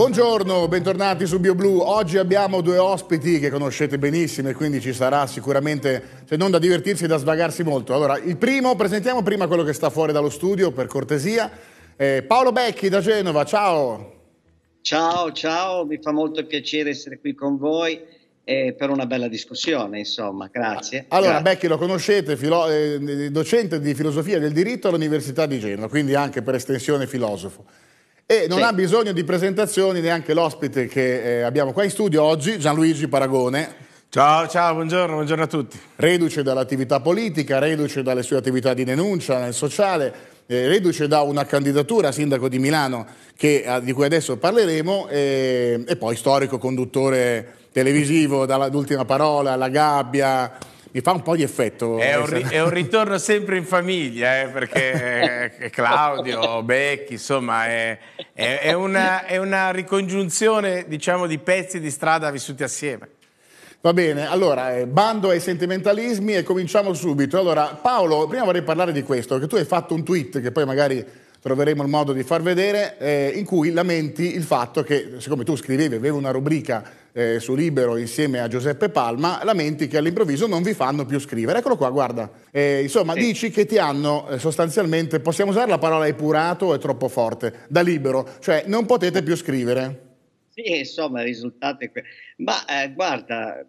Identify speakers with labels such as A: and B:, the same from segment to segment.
A: Buongiorno, bentornati su BioBlu. Oggi abbiamo due ospiti che conoscete benissimo e quindi ci sarà sicuramente, se non da divertirsi, da svagarsi molto. Allora, il primo, presentiamo prima quello che sta fuori dallo studio, per cortesia. Eh, Paolo Becchi da Genova, ciao.
B: Ciao, ciao, mi fa molto piacere essere qui con voi eh, per una bella discussione, insomma, grazie. Ah, allora, grazie.
A: Becchi lo conoscete, filo- eh, docente di filosofia del diritto all'Università di Genova, quindi anche per estensione filosofo. E non sì. ha bisogno di presentazioni neanche l'ospite che eh, abbiamo qua in studio oggi, Gianluigi Paragone. Ciao, ciao, buongiorno, buongiorno a tutti. Reduce dall'attività politica, reduce dalle sue attività di denuncia nel sociale, eh, reduce da una candidatura a sindaco di Milano che, a, ah, di cui adesso parleremo eh, e poi storico conduttore televisivo dall'ultima parola alla gabbia mi fa un po' di effetto. È un, ri- eh.
C: è un ritorno sempre in famiglia, eh, perché eh, Claudio, Becchi, insomma, è, è, una, è, una, ricongiunzione diciamo, di pezzi di strada vissuti assieme.
A: Va bene, allora, eh, bando ai sentimentalismi e cominciamo subito. Allora, Paolo, prima vorrei parlare di questo, che tu hai fatto un tweet che poi magari troveremo il modo di far vedere, eh, in cui lamenti il fatto che, siccome tu scrivevi, avevi una rubrica eh, su Libero insieme a Giuseppe Palma, lamenti che all'improvviso non vi fanno più scrivere. Eccolo qua, guarda. Eh, insomma, sì. dici che ti hanno eh, sostanzialmente, possiamo usare la parola epurato o è troppo forte, da Libero, cioè non potete più scrivere.
B: Sì, insomma, il risultato è quello. Ma eh, guarda,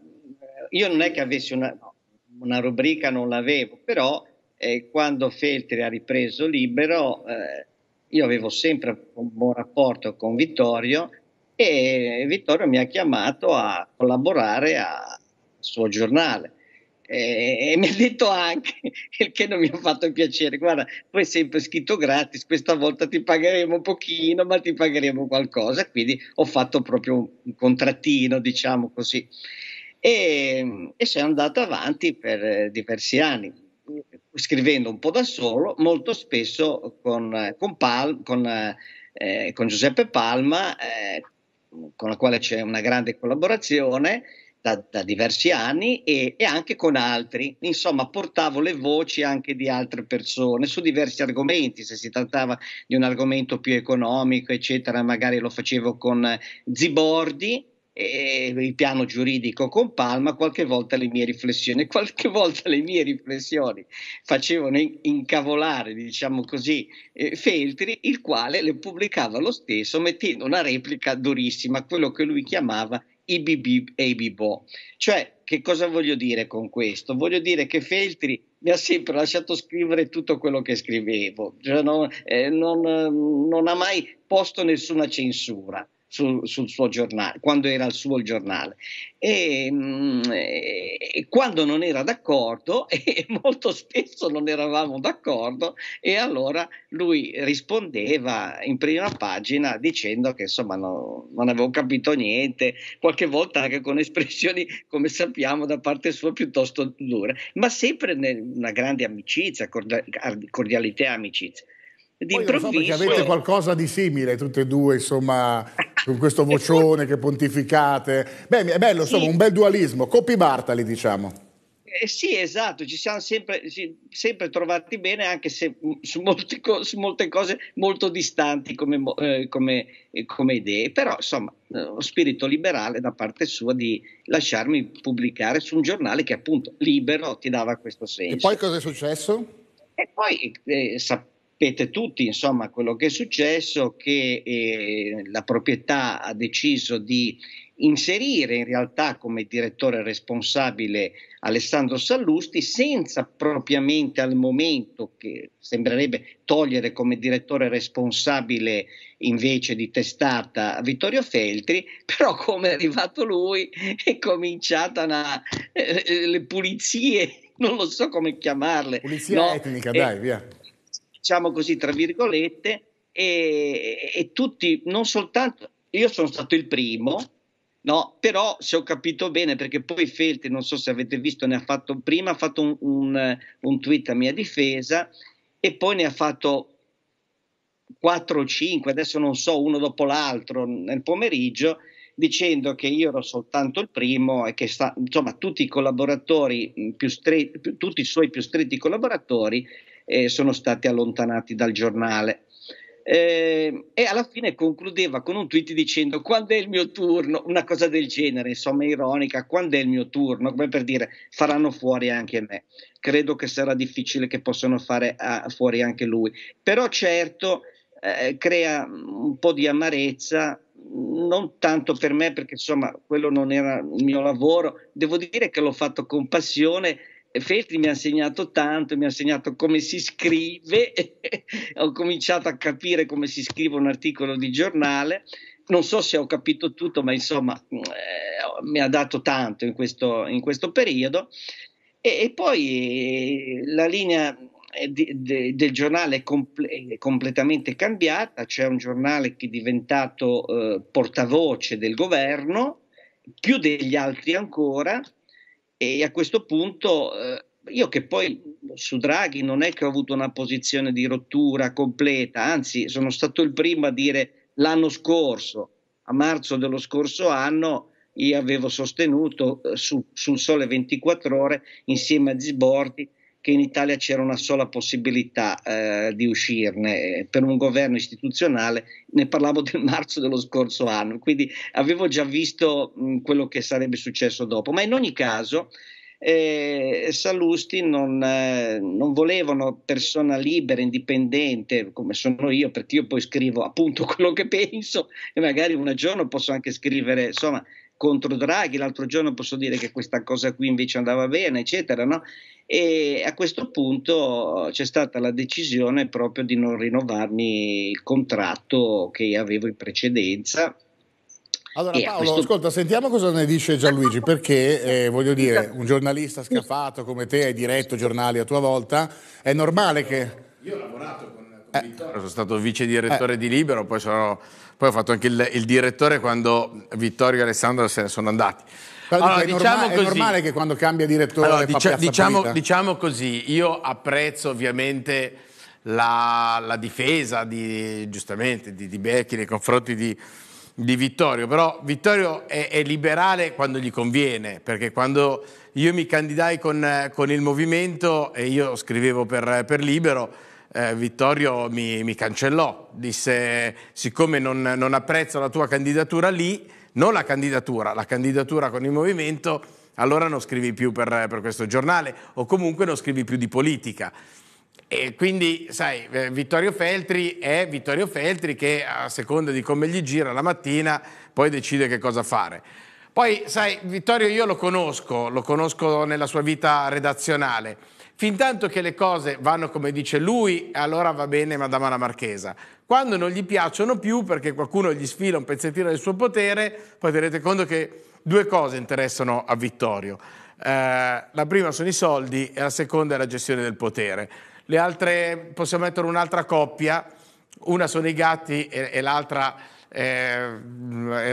B: io non è che avessi una, no, una rubrica, non l'avevo, però eh, quando Feltri ha ripreso libero, eh, io avevo sempre un buon rapporto con Vittorio e Vittorio mi ha chiamato a collaborare al suo giornale. E, mi ha detto anche che non mi ha fatto piacere guarda tu hai sempre scritto gratis questa volta ti pagheremo pochino ma ti pagheremo qualcosa quindi ho fatto proprio un, contrattino diciamo così e, e sono andato avanti per eh, diversi anni scrivendo un po' da solo, molto spesso con, con, Pal, con, eh, con Giuseppe Palma, eh, con la quale c'è una grande collaborazione da, da diversi anni e, e, anche con altri. Insomma, portavo le voci anche di altre persone su diversi argomenti, se si trattava di un argomento più economico, eccetera, magari lo facevo con Zibordi eh, il piano giuridico con Palma, qualche volta le mie riflessioni, qualche volta le mie riflessioni facevano incavolare, diciamo così, eh, Feltri, il quale le pubblicava lo stesso mettendo una replica durissima, quello che lui chiamava IBB e IBBO. Cioè, che cosa voglio dire con questo? Voglio dire che Feltri mi ha sempre lasciato scrivere tutto quello che scrivevo, cioè non, eh, non, non ha mai posto nessuna censura sul, sul suo giornale, quando era il suo giornale. E, mm, e, quando non era d'accordo, e molto spesso non eravamo d'accordo, e allora lui rispondeva in prima pagina dicendo che insomma no, non avevo capito niente, qualche volta anche con espressioni, come sappiamo, da parte sua piuttosto dure, ma sempre nel, una grande amicizia, cordialità e amicizia d'improvviso. Poi so avete
A: qualcosa di simile, tutte e due, insomma, con questo vocione che pontificate. Beh, è bello, insomma, sì. un bel dualismo, coppi Bartali, diciamo.
B: Eh sì, esatto, ci siamo sempre, sempre, trovati bene, anche se mm, su molte, co- su molte cose molto distanti come, eh, come, eh, come, idee, però insomma, lo eh, spirito liberale da parte sua di lasciarmi pubblicare su un giornale che appunto libero ti dava questo senso. E poi cosa è successo? E poi eh, sappiamo sapete tutti insomma quello che è successo, che eh, la proprietà ha deciso di inserire in realtà come direttore responsabile Alessandro Sallusti senza propriamente al momento che sembrerebbe togliere come direttore responsabile invece di testata Vittorio Feltri, però come è arrivato lui è cominciata una, eh, eh le pulizie, non lo so come chiamarle. Pulizia no? etnica, dai, eh, via diciamo così, tra virgolette, e, e tutti, non soltanto, io sono stato il primo, No, però se ho capito bene, perché poi Felti, non so se avete visto, ne ha fatto prima, ha fatto un, un, un tweet a mia difesa e poi ne ha fatto 4 o 5, adesso non so, uno dopo l'altro nel pomeriggio, dicendo che io ero soltanto il primo e che sta, insomma tutti i collaboratori, mm, più stretti, più, tutti i suoi più stretti collaboratori eh, sono stati allontanati dal giornale. Eh, e alla fine concludeva con un tweet dicendo quando è il mio turno, una cosa del genere, insomma ironica, quando è il mio turno, come per dire faranno fuori anche me. Credo che sarà difficile che possano fare a, fuori anche lui, però certo eh, crea un po' di amarezza, non tanto per me perché insomma quello non era il mio lavoro, devo dire che l'ho fatto con passione Feltri mi ha insegnato tanto, mi ha insegnato come si scrive, ho cominciato a capire come si scrive un articolo di giornale, non so se ho capito tutto, ma insomma eh, mi ha dato tanto in questo, in questo periodo. E, e poi eh, la linea eh, di, de, del giornale è, comple- è, completamente cambiata, c'è un giornale che è diventato eh, portavoce del governo, più degli altri ancora, e a questo punto, eh, io che poi su Draghi non è che ho avuto una posizione di rottura completa, anzi sono stato il primo a dire l'anno scorso, a marzo dello scorso anno, io avevo sostenuto eh, su, sul Sole 24 ore insieme a Zisborti che in Italia c'era una sola possibilità eh, di uscirne eh, per un governo istituzionale, ne parlavo del marzo dello scorso anno, quindi avevo già visto mh, quello che sarebbe successo dopo, ma in ogni caso eh, Sallusti non, eh, non, volevano persona libera, indipendente come sono io, perché io poi scrivo appunto quello che penso e magari un giorno posso anche scrivere, insomma, contro Draghi, l'altro giorno posso dire che questa cosa qui invece andava bene, eccetera, no? E a questo punto c'è stata la decisione proprio di non rinnovarmi il contratto che avevo in precedenza. Allora
A: Paolo, questo... ascolta, sentiamo cosa ne dice Gianluigi, perché eh, voglio dire, esatto. un giornalista scafato come te, hai diretto giornali a tua volta, è normale che... Io ho lavorato
C: con, con eh. Vittorio, sono stato vice direttore eh. di Libero, poi sono poi ho fatto anche il, il direttore quando Vittorio e Alessandro se ne sono andati. Allora, dico, è, diciamo
A: norma- così, è, normale che quando cambia direttore allora, dici- diciamo,
C: diciamo, così, io apprezzo ovviamente la, la difesa di, giustamente di, di, Becchi nei confronti di, di Vittorio, però Vittorio è, è, liberale quando gli conviene, perché quando io mi candidai con, con il movimento e io scrivevo per, per Libero, eh, Vittorio mi, mi, cancellò, disse siccome non, non apprezzo la tua candidatura lì, non la candidatura, la candidatura con il movimento, allora non scrivi più per, per questo giornale o comunque non scrivi più di politica. E quindi, sai, eh, Vittorio Feltri è Vittorio Feltri che a seconda di come gli gira la mattina poi decide che cosa fare. Poi, sai, Vittorio io lo conosco, lo conosco nella sua vita redazionale fin tanto che le cose vanno come dice lui, allora va bene Madama la Marchesa. Quando non gli piacciono più, perché qualcuno gli sfila un pezzettino del suo potere, poi tenete conto che due cose interessano a Vittorio. Eh, la prima sono i soldi e la seconda è la gestione del potere. Le altre, possiamo mettere un'altra coppia, una sono i gatti e, e l'altra eh,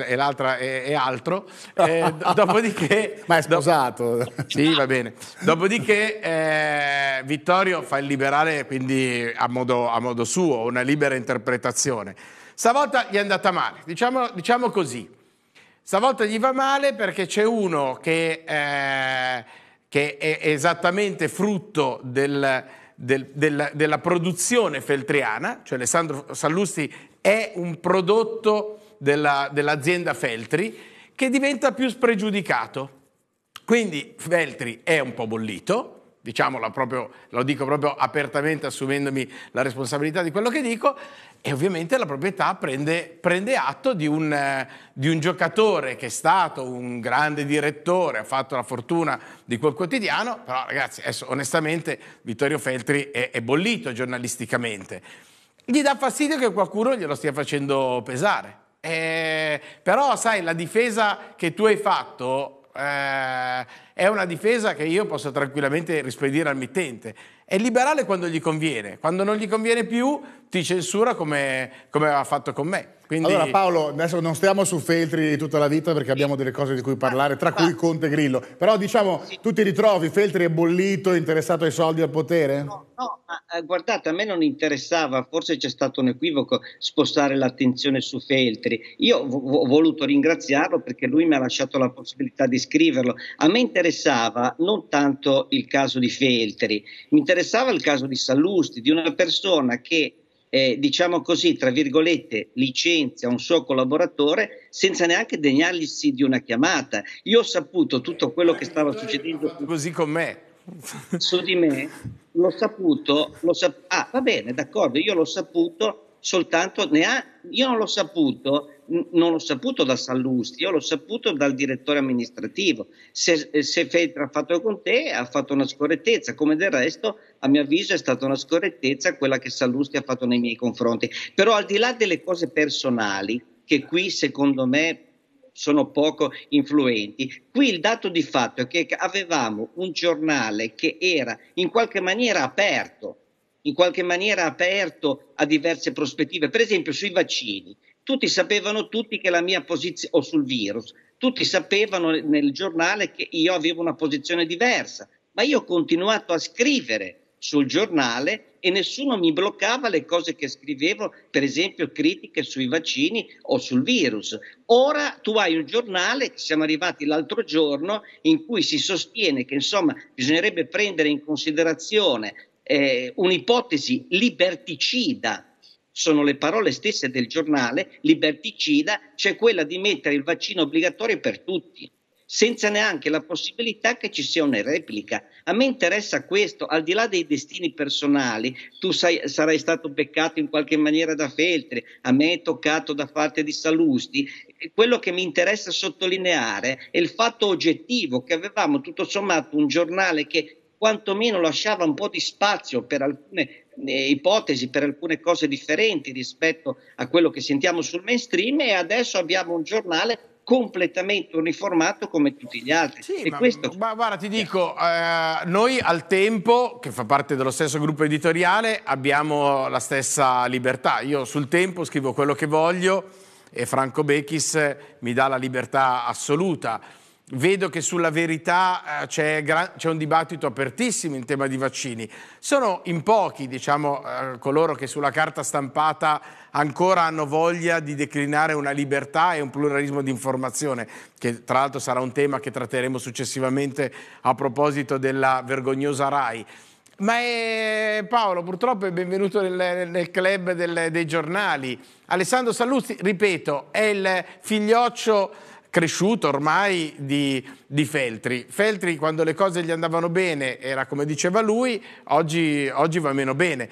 C: e, l'altra è, è altro. Eh, dopodiché, ma è
A: sposato. Do- sì, va bene.
C: Dopodiché, eh, Vittorio fa il liberale, quindi a modo, a modo, suo, una libera interpretazione. Stavolta gli è andata male, diciamo, diciamo così. Stavolta gli va male perché c'è uno che, eh, che è esattamente frutto del. Del, della, della, produzione feltriana, cioè Alessandro Sallusti è un prodotto della, dell'azienda Feltri che diventa più spregiudicato. Quindi Feltri è un po' bollito, diciamolo proprio, lo dico proprio apertamente assumendomi la responsabilità di quello che dico, e ovviamente la proprietà prende, prende atto di un, eh, di un, giocatore che è stato un grande direttore, ha fatto la fortuna di quel quotidiano, però ragazzi, adesso onestamente Vittorio Feltri è, è bollito giornalisticamente gli dà fastidio che qualcuno glielo stia facendo pesare. Eh, però sai, la difesa che tu hai fatto eh, è una difesa che io posso tranquillamente rispedire al mittente. È liberale quando gli conviene, quando non gli conviene più ti censura come, come aveva fatto con me. Quindi... Allora
A: Paolo, adesso non stiamo su Feltri tutta la vita perché abbiamo delle cose di cui parlare, tra cui Conte Grillo. Però diciamo, sì. tu ti ritrovi, Feltri è bollito, interessato ai soldi e al potere? No,
B: no, ma eh, guardate, a me non interessava, forse c'è stato un equivoco spostare l'attenzione su Feltri. Io ho voluto ringraziarlo perché lui mi ha lasciato la possibilità di scriverlo. A me interessava non tanto il caso di Feltri, mi interessava il caso di Sallusti, di una persona che eh, diciamo così, tra virgolette, licenzia un suo collaboratore senza neanche degnarsi di una chiamata. Io ho saputo tutto quello che stava succedendo. Così con me. Su di me, l'ho saputo, l'ho sap- ah va bene, d'accordo, io l'ho saputo soltanto, ha, io non l'ho saputo non l'ho saputo da Sallusti, io l'ho saputo dal direttore amministrativo. Se, se Feltri ha fatto con te, ha fatto una scorrettezza, come del resto, a mio avviso, è stata una scorrettezza quella che Sallusti ha fatto nei miei confronti. Però al di là delle cose personali, che qui secondo me sono poco influenti. Qui il dato di fatto è che avevamo un giornale che era in qualche maniera aperto, in qualche maniera aperto a diverse prospettive, per esempio sui vaccini tutti sapevano tutti che la mia posizione, o sul virus, tutti sapevano nel giornale che io avevo una posizione diversa, ma io ho continuato a scrivere sul giornale e nessuno mi bloccava le cose che scrivevo, per esempio critiche sui vaccini o sul virus. Ora tu hai un giornale, siamo arrivati l'altro giorno, in cui si sostiene che insomma bisognerebbe prendere in considerazione eh, un'ipotesi liberticida sono le parole stesse del giornale liberticida, cioè quella di mettere il vaccino obbligatorio per tutti, senza neanche la possibilità che ci sia una replica. A me interessa questo, al di là dei destini personali, tu sai, sarai stato beccato in qualche maniera da Feltri, a me è toccato da parte di Salusti. Quello che mi interessa sottolineare è il fatto oggettivo che avevamo tutto sommato un giornale che quantomeno lasciava un po' di spazio per alcune ipotesi, per alcune cose differenti rispetto a quello che sentiamo sul mainstream e adesso abbiamo un giornale completamente uniformato come tutti gli altri. Sì, ma,
C: questo... ma, guarda, ti dico, eh, noi al tempo, che fa parte dello stesso gruppo editoriale, abbiamo la stessa libertà. Io sul tempo scrivo quello che voglio e Franco Bechis mi dà la libertà assoluta. Vedo che sulla verità eh, c'è, un dibattito apertissimo in tema di vaccini. Sono in pochi, diciamo, eh, coloro che sulla carta stampata ancora hanno voglia di declinare una libertà e un pluralismo di informazione, che tra l'altro sarà un tema che tratteremo successivamente a proposito della vergognosa RAI. Ma è... Eh, Paolo, purtroppo è benvenuto nel, nel club del, dei giornali. Alessandro Sallusti, ripeto, è il figlioccio cresciuto ormai di, di, Feltri. Feltri quando le cose gli andavano bene era come diceva lui, oggi, oggi va meno bene.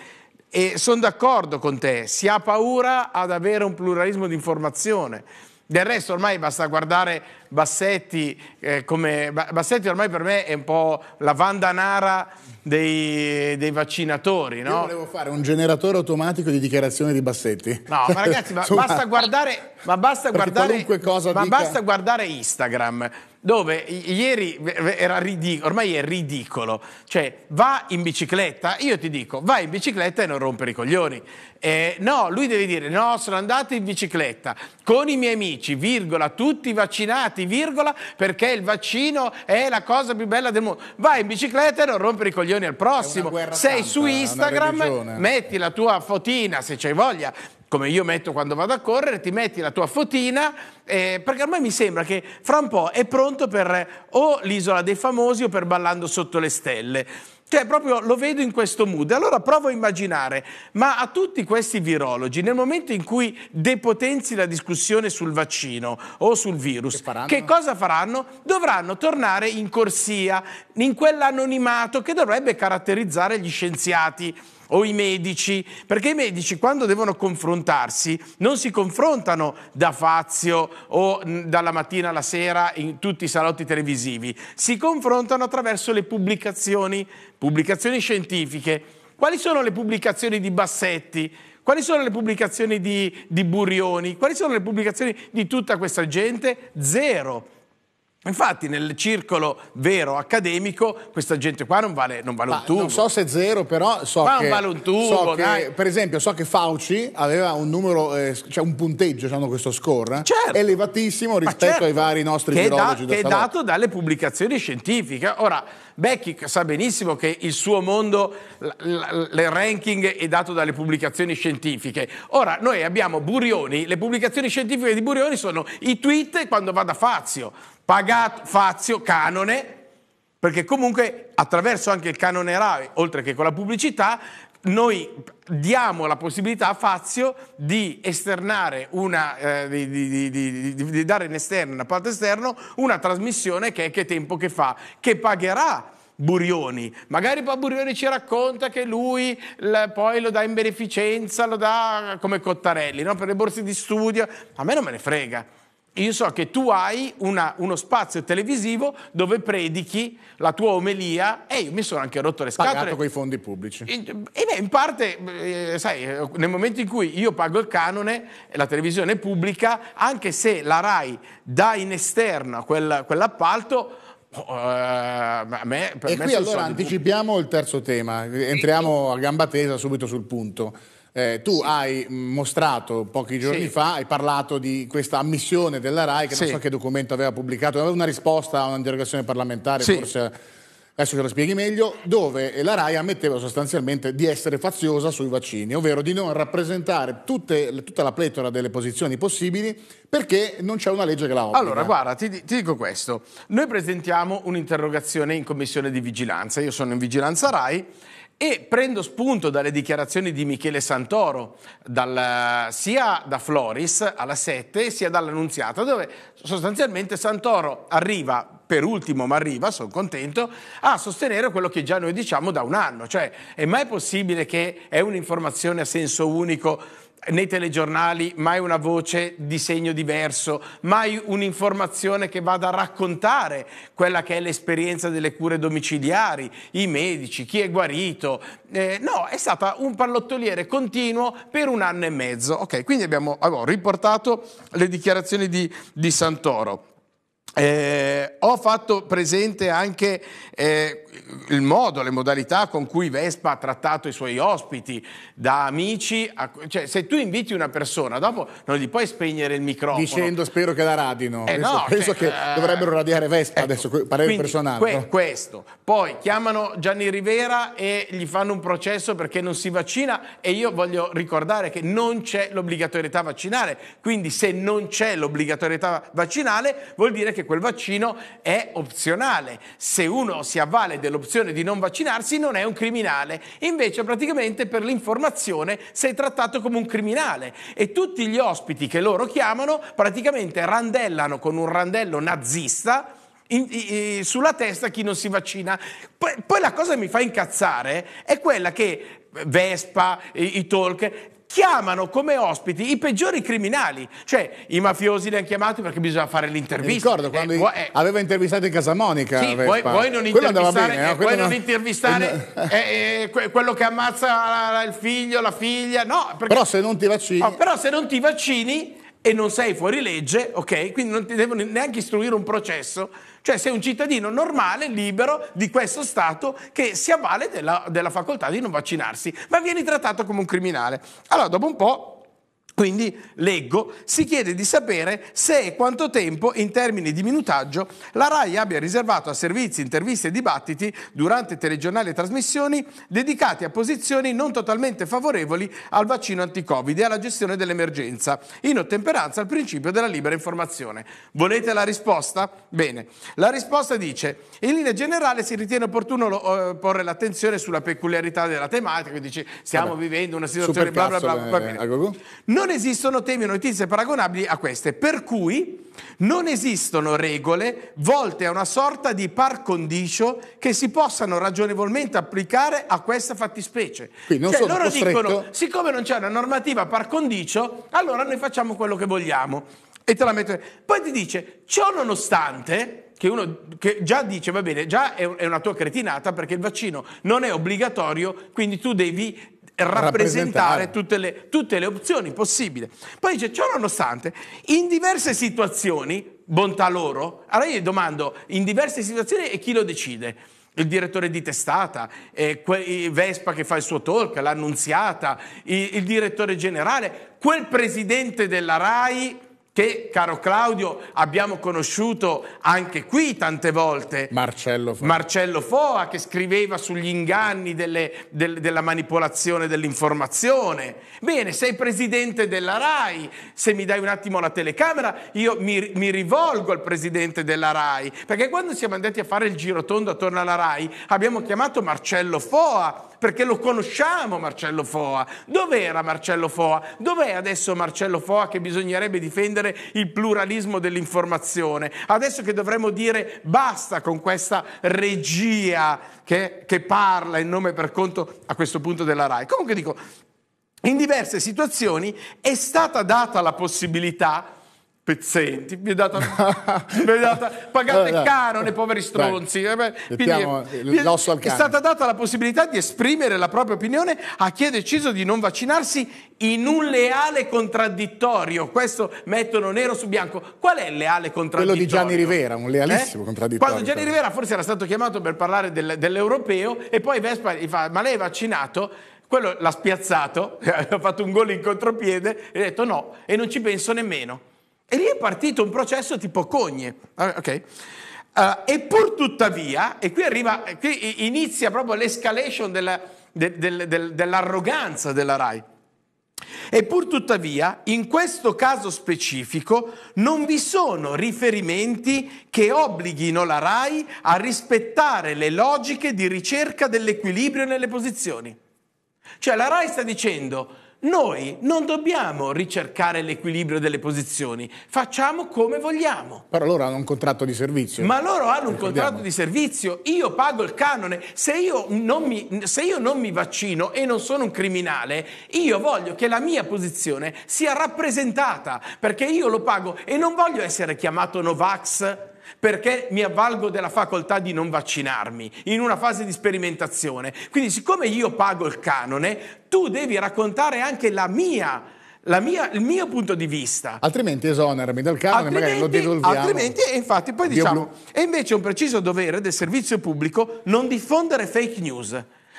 C: E sono d'accordo con te, si ha paura ad avere un pluralismo di informazione. Del resto ormai basta guardare Bassetti, eh, come, Bassetti ormai per me è un po' la vandanara dei, dei vaccinatori. No? Io volevo fare un
A: generatore automatico di dichiarazione di Bassetti. No, ma ragazzi, ma basta
C: guardare, ma basta guardare, ma dica... basta guardare Instagram dove ieri era ridicolo, ormai è ridicolo, cioè va in bicicletta, io ti dico vai in bicicletta e non rompere i coglioni. Eh, no, lui deve dire no, sono andato in bicicletta con i miei amici, virgola, tutti vaccinati vaccinati, virgola, perché il vaccino è la cosa più bella del mondo. Vai in bicicletta e non rompere i coglioni al prossimo. Sei santa, su Instagram, metti la tua fotina se c'hai voglia, come io metto quando vado a correre, ti metti la tua fotina, eh, perché ormai mi sembra che fra un po' è pronto per o l'isola dei famosi o per ballando sotto le stelle. Cioè, proprio lo vedo in questo mood. Allora provo a immaginare, ma a tutti questi virologi, nel momento in cui depotenzi la discussione sul vaccino o sul virus, che, che cosa faranno? Dovranno tornare in corsia, in quell'anonimato che dovrebbe caratterizzare gli scienziati o i medici, perché i medici quando devono confrontarsi non si confrontano da Fazio o dalla mattina alla sera in tutti i salotti televisivi, si confrontano attraverso le pubblicazioni, pubblicazioni scientifiche. Quali sono le pubblicazioni di Bassetti? Quali sono le pubblicazioni di, di Burioni? Quali sono le pubblicazioni di tutta questa gente? Zero. Infatti nel circolo vero accademico questa gente qua non vale, non vale un tubo. Non so
A: se zero, però so qua che... non vale un tubo, so che, Per esempio so che Fauci aveva un numero, eh, cioè un punteggio, diciamo questo score, eh, certo. elevatissimo rispetto certo. ai vari nostri che virologi. Da, che è dato
C: dalle pubblicazioni scientifiche. Ora, Becchi sa benissimo che il suo mondo, il ranking è dato dalle pubblicazioni scientifiche. Ora, noi abbiamo Burioni, le pubblicazioni scientifiche di Burioni sono i tweet quando va da Fazio pagato Fazio canone, perché comunque attraverso anche il canone RAI, oltre che con la pubblicità, noi diamo la possibilità a Fazio di esternare una, eh, di, di, di, di, dare in esterno, in parte esterno, una trasmissione che è che tempo che fa, che pagherà Burioni. Magari poi Burioni ci racconta che lui poi lo dà in beneficenza, lo dà come Cottarelli, no? per le borse di studio. A me non me ne frega io so che tu hai una, uno spazio televisivo dove predichi la tua omelia e io mi sono anche rotto le scatole. Pagato con i fondi pubblici. E, e beh, in parte, eh, sai, eh, nel momento in cui io pago il canone, la televisione pubblica, anche se la RAI dà in esterno quel, quell'appalto... Uh, me, e qui allora anticipiamo il terzo
A: tema, entriamo a gamba tesa subito sul punto. Eh, tu hai mostrato pochi giorni sì. fa, hai parlato di questa ammissione della RAI, che sì. non so che documento aveva pubblicato, aveva una risposta a un'interrogazione parlamentare, sì. forse adesso ce lo spieghi meglio, dove la RAI ammetteva sostanzialmente di essere faziosa sui vaccini, ovvero di non rappresentare tutte, tutta la pletora delle posizioni possibili
C: perché non c'è una legge che la obbliga. Allora, guarda, ti, ti dico questo. Noi presentiamo un'interrogazione in commissione di vigilanza, io sono in vigilanza RAI, e prendo spunto dalle dichiarazioni di Michele Santoro, dal, sia da Floris alla 7, sia dall'Annunziata, dove sostanzialmente Santoro arriva, per ultimo ma arriva, sono contento, a sostenere quello che già noi diciamo da un anno. Cioè, è mai possibile che è un'informazione a senso unico nei telegiornali mai una voce di segno diverso, mai un'informazione che vada a raccontare quella che è l'esperienza delle cure domiciliari, i medici, chi è guarito. Eh, no, è stata un pallottoliere continuo per un anno e mezzo. Ok, quindi abbiamo, abbiamo riportato le dichiarazioni di, di Santoro. Eh, ho fatto presente anche eh, il modo, le modalità con cui Vespa ha trattato i suoi ospiti, da amici, a, cioè se tu inviti una persona, dopo non gli puoi spegnere il microfono. Dicendo spero che la radino, eh adesso, no, penso cioè, che eh, dovrebbero
A: radiare Vespa ecco, adesso, parere personale. Que,
C: questo, poi chiamano Gianni Rivera e gli fanno un processo perché non si vaccina e io voglio ricordare che non c'è l'obbligatorietà vaccinale, quindi se non c'è l'obbligatorietà vaccinale vuol dire che quel vaccino è opzionale. Se uno si avvale dell'opzione di non vaccinarsi non è un criminale, invece praticamente per l'informazione sei trattato come un criminale e tutti gli ospiti che loro chiamano praticamente randellano con un randello nazista in, in, sulla testa chi non si vaccina. Poi, poi la cosa che mi fa incazzare è quella che Vespa, i, i talk, chiamano come ospiti i peggiori criminali. Cioè, i mafiosi li hanno chiamati perché bisogna fare l'intervista. Mi ricordo quando
A: eh, eh, aveva intervistato in Casa Monica. Sì, vuoi, vuoi, non intervistare, bene, eh, eh vuoi non... Non
C: intervistare eh, eh, quello che ammazza il figlio, la figlia? No, perché... però se non ti vaccini. Oh, però se non ti vaccini e non sei fuori legge, ok? Quindi non ti devono neanche istruire un processo cioè sei un cittadino normale, libero di questo Stato che si avvale della, della facoltà di non vaccinarsi, ma vieni trattato come un criminale. Allora, dopo un po' Quindi leggo, si chiede di sapere se e quanto tempo, in termini di minutaggio, la RAI abbia riservato a servizi, interviste e dibattiti durante telegiornali e trasmissioni dedicati a posizioni non totalmente favorevoli al vaccino anti-Covid e alla gestione dell'emergenza, in ottemperanza al principio della libera informazione. Volete la risposta? Bene. La risposta dice, in linea generale si ritiene opportuno eh, porre l'attenzione sulla peculiarità della tematica, quindi dice, stiamo Vabbè, vivendo una situazione bla bla bla. bla, bla, bla non esistono temi o notizie paragonabili a queste, per cui non esistono regole volte a una sorta di par condicio che si possano ragionevolmente applicare a questa fattispecie. Quindi non cioè, loro costretto... dicono, siccome non c'è una normativa par condicio, allora noi facciamo quello che vogliamo. E te la metto... Poi ti dice, ciò nonostante, che uno che già dice, va bene, già è, una tua cretinata perché il vaccino non è obbligatorio, quindi tu devi rappresentare tutte le, tutte le opzioni possibili. Poi dice, ciò nonostante, in diverse situazioni, bontà loro, allora io domando, in diverse situazioni e chi lo decide? il direttore di testata, eh, Vespa che fa il suo talk, l'annunziata, il, il direttore generale, quel presidente della RAI che, caro Claudio, abbiamo conosciuto anche qui tante volte. Marcello Foa. Marcello Foa che scriveva sugli inganni delle, del, della manipolazione dell'informazione. Bene, sei presidente della RAI, se mi dai un attimo la telecamera, io mi, mi rivolgo al presidente della RAI, perché quando siamo andati a fare il girotondo attorno alla RAI abbiamo chiamato Marcello Foa perché lo conosciamo Marcello Foa. Dov'era Marcello Foa? Dov'è adesso Marcello Foa che bisognerebbe difendere il pluralismo dell'informazione? Adesso che dovremmo dire basta con questa regia che, che parla in nome per conto a questo punto della RAI. Comunque dico, in diverse situazioni è stata data la possibilità pezzenti, vi eh, eh. eh, è data, vi è data pagate no, no, canone, poveri stronzi. Beh, al è, è stata data la possibilità di esprimere la propria opinione a chi ha deciso di non vaccinarsi in un leale contraddittorio. Questo mettono nero su bianco. Qual è il leale contraddittorio? Quello di Gianni
A: Rivera, un lealissimo eh? contraddittorio. Quando
C: Gianni Rivera forse era stato chiamato per parlare del, dell'europeo e poi Vespa gli fa, ma lei è vaccinato? Quello l'ha spiazzato, ha fatto un gol in contropiede e ha detto no, e non ci penso nemmeno. E lì è partito un processo tipo Cogne. Ah, okay. Uh, e pur tuttavia, e qui, arriva, qui inizia proprio l'escalation della, de, de, de, dell'arroganza della RAI. E pur tuttavia, in questo caso specifico, non vi sono riferimenti che obblighino la RAI a rispettare le logiche di ricerca dell'equilibrio nelle posizioni. Cioè la RAI sta dicendo noi non dobbiamo ricercare l'equilibrio delle posizioni, facciamo come vogliamo. Però loro hanno un contratto di servizio. Ma loro hanno un contratto di servizio, io pago il canone. Se io, mi, se io, non mi, vaccino e non sono un criminale, io voglio che la mia posizione sia rappresentata, perché io lo pago e non voglio essere chiamato Novax perché mi avvalgo della facoltà di non vaccinarmi in una fase di sperimentazione. Quindi siccome io pago il canone, tu devi raccontare anche la mia mia, il mio punto di vista. Altrimenti
A: esonerami dal canone, magari lo devolviamo. Altrimenti,
C: infatti, poi Dio diciamo, blu. è invece un preciso dovere del servizio pubblico non diffondere fake news.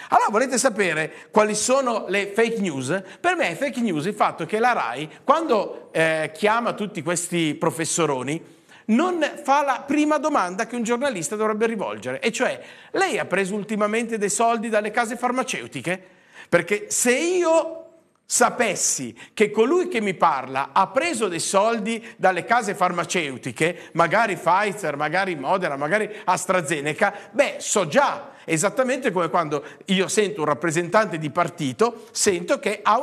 C: Allora volete sapere quali sono le fake news? Per me è fake news il fatto che la RAI, quando eh, chiama tutti questi professoroni, non fa la prima domanda che un giornalista dovrebbe rivolgere, e cioè lei ha preso ultimamente dei soldi dalle case farmaceutiche? Perché se io sapessi che colui che mi parla ha preso dei soldi dalle case farmaceutiche, magari Pfizer, magari Modena, magari AstraZeneca, beh, so già, esattamente come quando io sento un rappresentante di partito, sento che ha,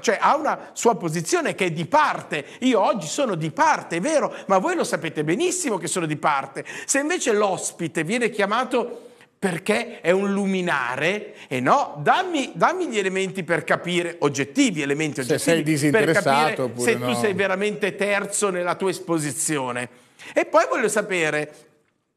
C: cioè, ha una sua posizione che è di parte. Io oggi sono di parte, è vero, ma voi lo sapete benissimo che sono di parte. Se invece l'ospite viene chiamato perché è un luminare e no, dammi, dammi, gli elementi per capire, oggettivi, elementi oggettivi, se sei disinteressato per se no. tu sei veramente terzo nella tua esposizione. E poi voglio sapere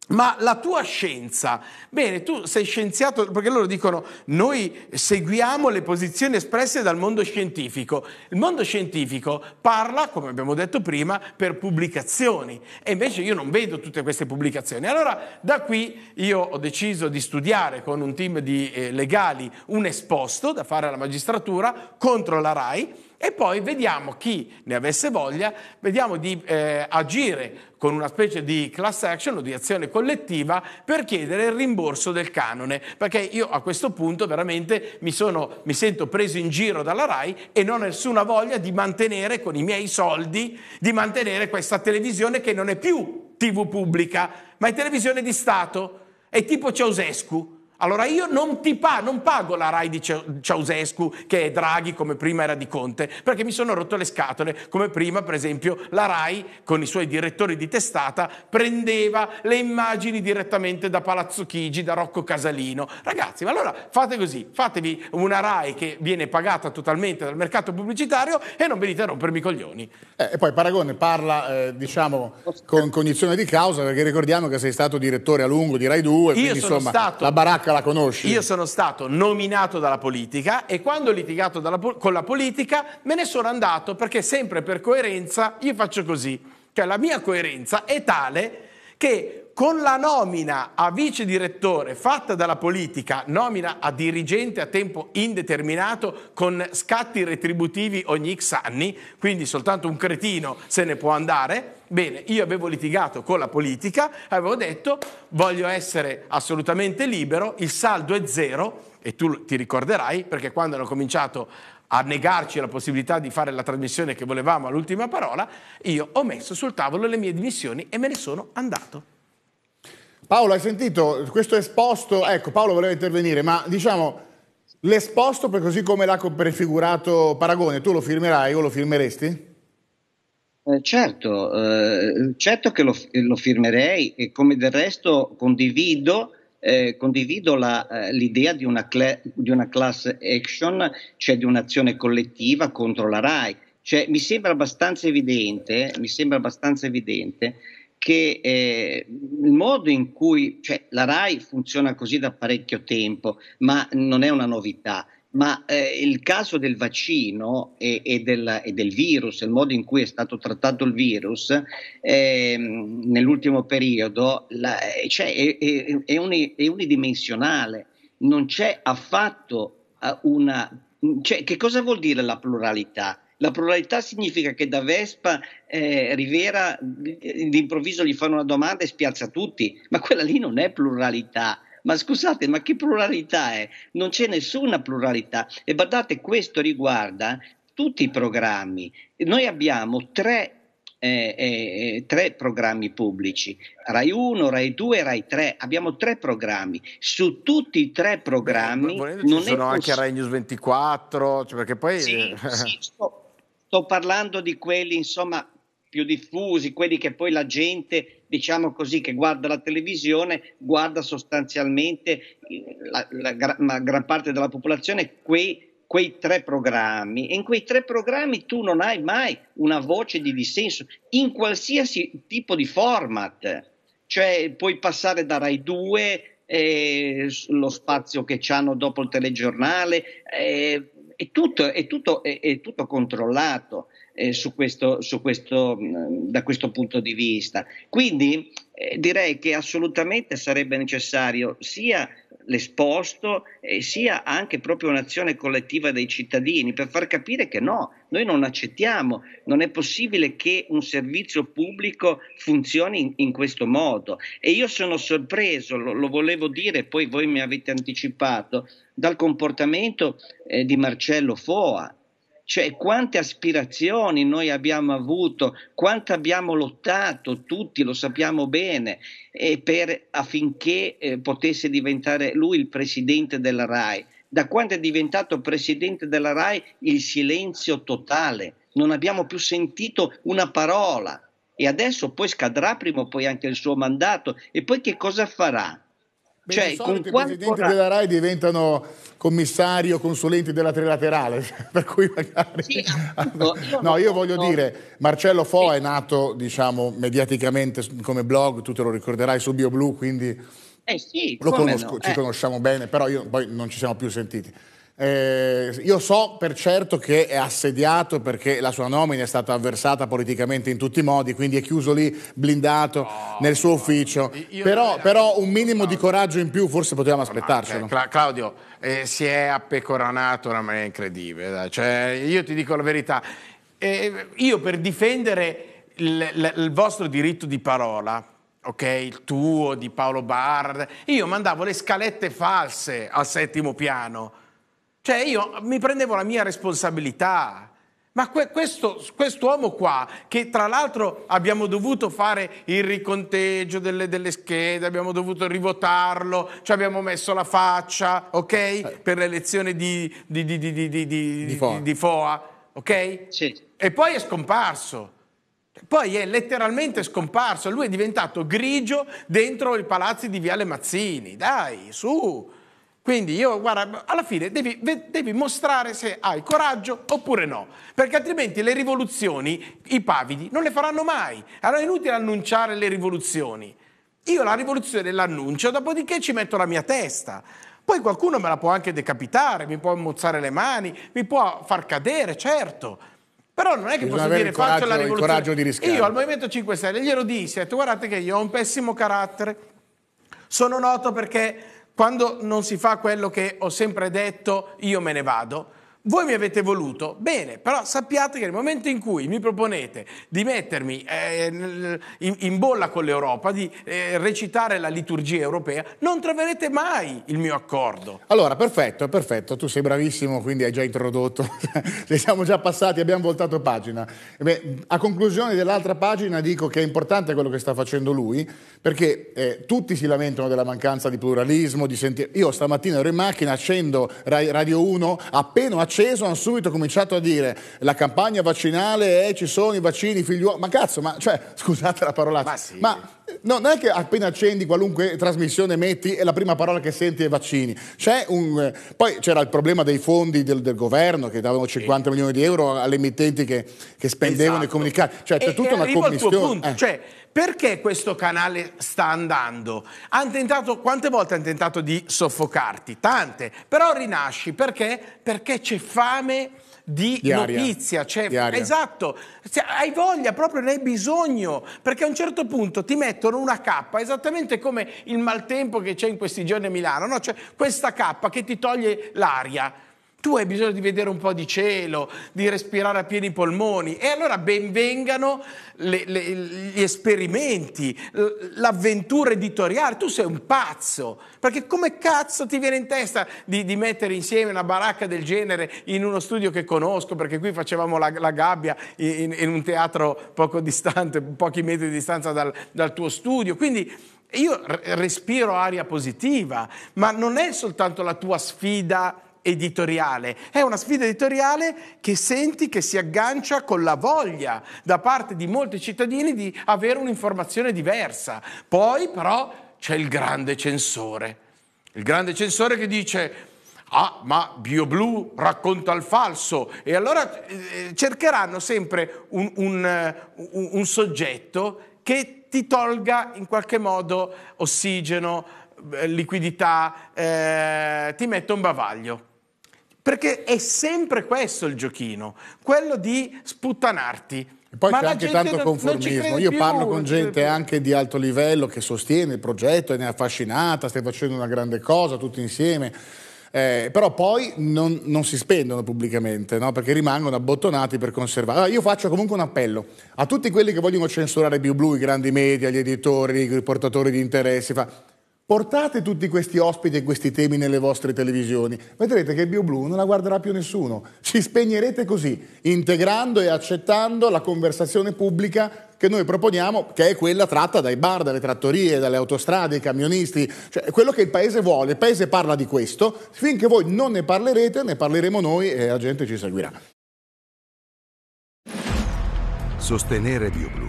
C: ma la tua scienza, bene, tu sei scienziato, perché loro dicono noi seguiamo le posizioni espresse dal mondo scientifico. Il mondo scientifico parla, come abbiamo detto prima, per pubblicazioni e invece io non vedo tutte queste pubblicazioni. Allora da qui io ho deciso di studiare con un team di eh, legali un esposto da fare alla magistratura contro la RAI e poi vediamo chi ne avesse voglia, vediamo di eh, agire con una specie di class action o di azione collettiva per chiedere il rimborso del canone, perché io a questo punto veramente mi, sono, mi sento preso in giro dalla RAI e non ho nessuna voglia di mantenere con i miei soldi, di mantenere questa televisione che non è più TV pubblica, ma è televisione di Stato, è tipo Ceausescu. Allora io non ti pa- non pago la RAI di Ceausescu che è Draghi come prima era di Conte, perché mi sono rotto le scatole come prima per esempio la RAI con i suoi direttori di testata prendeva le immagini direttamente da Palazzo Chigi, da Rocco Casalino. Ragazzi, ma allora fate così, fatevi una RAI che viene pagata totalmente dal mercato pubblicitario e non venite a rompermi i coglioni. Eh, e poi Paragone parla eh, diciamo
A: con cognizione di causa perché ricordiamo che sei stato direttore a lungo di RAI 2, quindi insomma stato...
C: la baracca H la conosci. Io sono stato nominato dalla politica e quando ho litigato po- con la politica me ne sono andato perché sempre per coerenza io faccio così. Cioè la mia coerenza è tale che con la nomina a vice direttore fatta dalla politica, nomina a dirigente a tempo indeterminato con scatti retributivi ogni X anni, quindi soltanto un cretino se ne può andare. Bene, io avevo litigato con la politica, avevo detto voglio essere assolutamente libero, il saldo è zero e tu ti ricorderai perché quando hanno cominciato a negarci la possibilità di fare la trasmissione che volevamo all'ultima parola, io ho messo sul tavolo le mie dimissioni e me ne sono andato.
A: Paolo, hai sentito questo esposto? Ecco, Paolo voleva intervenire, ma diciamo l'esposto per così come l'ha prefigurato Paragone, tu lo firmerai o lo firmeresti?
B: Eh, certo, eh, certo che lo, lo, firmerei e come del resto condivido, eh, condivido la, eh, l'idea di una, cl- di una, class action, cioè di un'azione collettiva contro la RAI. Cioè, mi sembra abbastanza evidente, mi sembra abbastanza evidente che eh, il modo in cui cioè, la RAI funziona così da parecchio tempo, ma non è una novità. Ma eh, il caso del vaccino e, e, del, e, del, virus, il modo in cui è stato trattato il virus eh, nell'ultimo periodo la, eh, cioè, è, è, è, uni, è, unidimensionale, non c'è affatto eh, una. Cioè, che cosa vuol dire la pluralità? La pluralità significa che da Vespa eh, Rivera d'improvviso gli fanno una domanda e spiazza tutti, ma quella lì non è pluralità. Ma scusate, ma che pluralità è? Non c'è nessuna pluralità. E guardate, questo riguarda tutti i programmi. Noi abbiamo tre eh, eh, eh tre programmi pubblici, Rai 1, Rai 2 Rai 3, abbiamo tre programmi, su tutti i tre programmi... Beh, non ci sono poss- anche Rai News 24, cioè perché poi... Sì, eh, sì, Sto parlando di quelli, insomma, più diffusi, quelli che poi la gente, diciamo così, che guarda la televisione, guarda sostanzialmente eh, la, la, la gran parte della popolazione quei, quei tre programmi. E in quei tre programmi tu non hai mai una voce di dissenso in qualsiasi tipo di format. Cioè puoi passare da Rai 2, eh, lo spazio che hanno dopo il telegiornale, eh, è tutto, è tutto, è, è tutto controllato eh, su questo, su questo, mm, da questo punto di vista. Quindi eh, direi che assolutamente sarebbe necessario sia l'esposto eh, sia anche proprio un'azione collettiva dei cittadini per far capire che no, noi non accettiamo, non è possibile che un servizio pubblico funzioni in, in questo modo. E io sono sorpreso, lo, lo, volevo dire, poi voi mi avete anticipato, dal comportamento eh, di Marcello Foa. Cioè quante aspirazioni noi abbiamo avuto, quanto abbiamo lottato, tutti lo sappiamo bene, eh, per, affinché eh, potesse diventare lui il presidente della RAI. Da quando è diventato presidente della RAI il silenzio totale, non abbiamo più sentito una parola. E adesso poi scadrà prima o poi anche il suo mandato. E poi che cosa farà? Cioè, Beh, con i presidenti della
A: RAI diventano commissari o consulenti della trilaterale, per cui magari... Sì, no, io, voglio no. dire, Marcello Fo sì. è nato, diciamo, mediaticamente come blog, tu te lo ricorderai su BioBlue, quindi
B: eh sì, lo conosco, no? ci eh.
A: conosciamo bene, però io, poi non ci siamo più sentiti. Eh, io so per certo che è assediato perché la sua nomina è stata avversata politicamente in tutti i modi, quindi è chiuso lì, blindato oh, nel suo ufficio. Però, però, un minimo di coraggio
C: in più forse potevamo aspettarcelo. Ah, Cla- Claudio, eh, si è appecoranato in una maniera incredibile. Cioè, io ti dico la verità, eh, io per difendere il, il, il vostro diritto di parola, ok, il tuo, di Paolo Bard, io mandavo le scalette false al settimo piano cioè io mi prendevo la mia responsabilità. Ma questo uomo qua, che tra l'altro abbiamo dovuto fare il riconteggio delle, delle schede, abbiamo dovuto rivotarlo, ci abbiamo messo la faccia, ok? Per l'elezione di, di, di, di FOA. FOA, ok? Sì. E poi è scomparso. Poi è letteralmente scomparso, lui è diventato grigio dentro i palazzi di Viale Mazzini. Dai, su! Quindi io, guarda, alla fine devi, devi, mostrare se hai coraggio oppure no, perché altrimenti le rivoluzioni, i pavidi, non le faranno mai. Allora è inutile annunciare le rivoluzioni. Io la rivoluzione l'annuncio, dopodiché ci metto la mia testa. Poi qualcuno me la può anche decapitare, mi può mozzare le mani, mi può far cadere, certo. Però non è che Bisogna posso dire coraggio, faccio la rivoluzione. Il coraggio di rischiare. Io al Movimento 5 Stelle glielo dissi, ho detto guardate che io ho un pessimo carattere, sono noto perché quando non si fa quello che ho sempre detto, io me ne vado, voi mi avete voluto, bene, però sappiate che nel momento in cui mi proponete di mettermi eh, in, bolla con l'Europa, di eh, recitare la liturgia europea, non troverete mai il mio accordo.
A: Allora, perfetto, perfetto, tu sei bravissimo, quindi hai già introdotto, ci siamo già passati, abbiamo voltato pagina. Beh, a conclusione dell'altra pagina dico che è importante quello che sta facendo lui, perché eh, tutti si lamentano della mancanza di pluralismo, di sentire... Io stamattina ero in macchina, accendo Radio 1, appena accendo acceso, hanno subito cominciato a dire la campagna vaccinale, eh, ci sono i vaccini, figliuoli, ma cazzo, ma cioè, scusate la parolaccia, ma, sì. ma no, non è che appena accendi qualunque trasmissione metti e la prima parola che senti è vaccini. Un, eh, poi c'era il problema dei fondi del, del governo che davano 50 sì. milioni di euro alle emittenti che, che spendevano esatto. i comunicati, cioè c'è e, tutta e una commissione. Eh.
C: Cioè, perché questo canale sta andando? Tentato, quante volte hanno tentato di soffocarti? Tante, però rinasci perché? Perché c'è fame di, di notizia. Cioè, esatto, cioè, hai voglia, proprio ne hai bisogno, perché a un certo punto ti mettono una cappa, esattamente come il maltempo che c'è in questi giorni a Milano, no? cioè, questa cappa che ti toglie l'aria. Tu hai bisogno di vedere un po' di cielo, di respirare a pieni polmoni e allora benvengano le, le, gli esperimenti, l'avventura editoriale. Tu sei un pazzo, perché come cazzo ti viene in testa di, di, mettere insieme una baracca del genere in uno studio che conosco, perché qui facevamo la, la gabbia in, in, un teatro poco distante, pochi metri di distanza dal, dal tuo studio. Quindi io respiro aria positiva, ma non è soltanto la tua sfida editoriale. È una sfida editoriale che senti che si aggancia con la voglia da parte di molti cittadini di avere un'informazione diversa. Poi però c'è il grande censore. Il grande censore che dice ah, ma BioBlu racconta il falso. E allora eh, eh, cercheranno sempre un, un, eh, un, un, soggetto che ti tolga in qualche modo ossigeno, liquidità, eh, ti metta un bavaglio. Perché è sempre questo il giochino, quello di sputtanarti. E poi Ma c'è anche tanto conformismo. Io parlo più, con gente
A: cioè, anche di alto livello che sostiene il progetto e ne è affascinata, stai facendo una grande cosa tutti insieme. Eh, però poi non, non, si spendono pubblicamente no? perché rimangono abbottonati per conservare. Allora, io faccio comunque un appello a tutti quelli che vogliono censurare BioBlue, i grandi media, gli editori, i portatori di interessi. Fa, Portate tutti questi ospiti e questi temi nelle vostre televisioni. Vedrete che BioBlu non la guarderà più nessuno. Ci spegnerete così, integrando e accettando la conversazione pubblica che noi proponiamo, che è quella tratta dai bar, dalle trattorie, dalle autostrade, i camionisti, cioè quello che il paese vuole. Il paese parla di questo, finché voi non ne parlerete, ne parleremo noi e la gente ci seguirà.
B: Sostenere BioBlu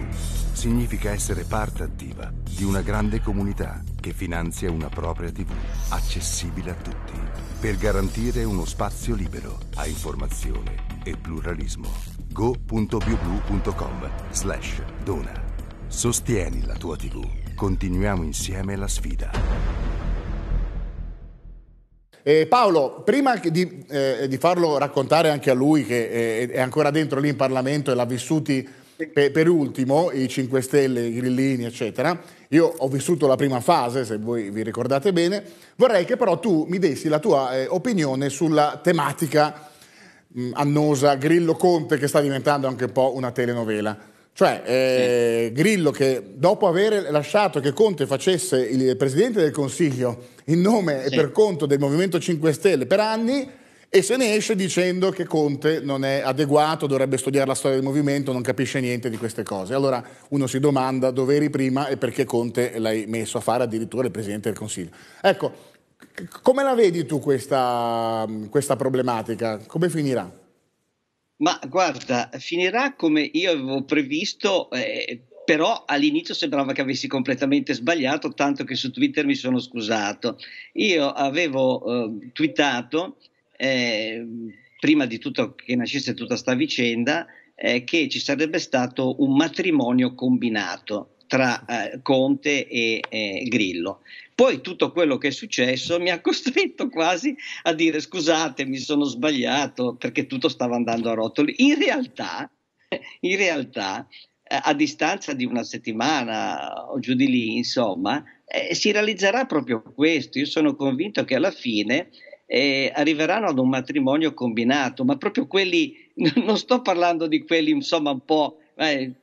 A: significa essere parte attiva di una grande comunità che finanzia una propria TV, accessibile a tutti, per garantire uno spazio libero a informazione e pluralismo. go.bioblu.com slash dona. Sostieni la tua TV. Continuiamo insieme la sfida. Eh, Paolo, prima di, eh, di, farlo raccontare anche a lui che eh, è ancora dentro lì in Parlamento e l'ha vissuti per, per, ultimo i 5 Stelle, i grillini, eccetera, io ho vissuto la prima fase, se voi vi ricordate bene, vorrei che però tu mi dessi la tua eh, opinione sulla tematica mh, mm, annosa Grillo Conte che sta diventando anche un po' una telenovela. Cioè, eh, sì. Grillo che dopo aver lasciato che Conte facesse il presidente del Consiglio in nome sì. e per conto del Movimento 5 Stelle per anni, e se ne esce dicendo che Conte non è adeguato, dovrebbe studiare la storia del movimento, non capisce niente di queste cose. Allora uno si domanda dove eri prima e perché Conte l'hai messo a fare addirittura il Presidente del Consiglio. Ecco, come la vedi tu questa, questa problematica? Come finirà?
B: Ma guarda, finirà come io avevo previsto, eh, però all'inizio sembrava che avessi completamente sbagliato, tanto che su Twitter mi sono scusato. Io avevo eh, twittato eh, prima di tutto che nascesse tutta questa vicenda, eh, che ci sarebbe stato un matrimonio combinato tra eh, Conte e eh, Grillo. Poi tutto quello che è successo mi ha costretto quasi a dire scusate, mi sono sbagliato perché tutto stava andando a rotoli. In realtà, in realtà eh, a distanza di una settimana o giù di lì, insomma, eh, si realizzerà proprio questo. Io sono convinto che alla fine eh, arriveranno ad un matrimonio combinato, ma proprio quelli, non sto parlando di quelli insomma un po'... Eh,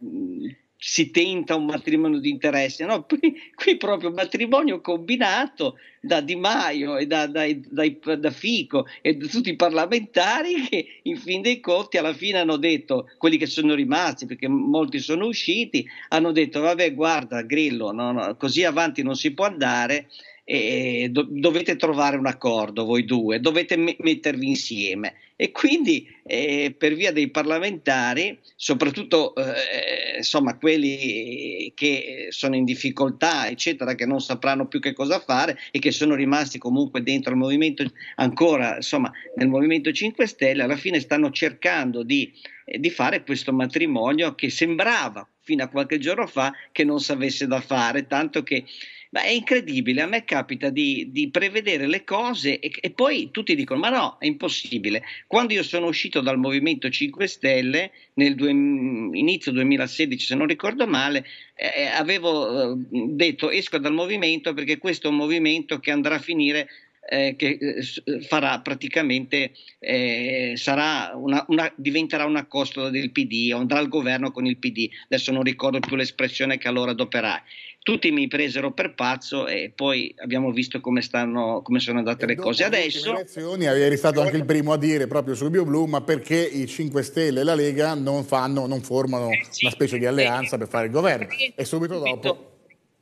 B: si tenta un matrimonio di interesse, no? Qui, qui proprio matrimonio combinato da Di Maio e da, da, da, da, Fico e da tutti i parlamentari che in fin dei conti alla fine hanno detto, quelli che sono rimasti, perché molti sono usciti, hanno detto vabbè guarda Grillo, no, no, così avanti non si può andare, e do- dovete trovare un accordo voi due, dovete me- mettervi insieme. E quindi eh, per via dei parlamentari, soprattutto eh, insomma, quelli che sono in difficoltà, eccetera, che non sapranno più che cosa fare e che sono rimasti comunque dentro il movimento, ancora insomma, nel Movimento 5 Stelle, alla fine stanno cercando di, eh, di fare questo matrimonio che sembrava fino a qualche giorno fa che non avesse da fare, tanto che ma è incredibile, a me capita di, di prevedere le cose e, e, poi tutti dicono ma no, è impossibile. Quando io sono uscito dal Movimento 5 Stelle, nel due, inizio 2016 se non ricordo male, eh, eh, avevo eh, detto esco dal Movimento perché questo è un movimento che andrà a finire eh, che eh, farà praticamente, eh, una, una, diventerà una costola del PD andrà al governo con il PD. Adesso non ricordo più l'espressione che allora adoperai. Tutti mi presero per pazzo e poi abbiamo visto come, stanno, come sono andate le cose. Adesso. Le
A: elezioni eri stato anche il primo a dire proprio su BioBlu, ma perché i 5 Stelle e la Lega non, fanno, non formano eh una specie di alleanza per fare il governo? E subito dopo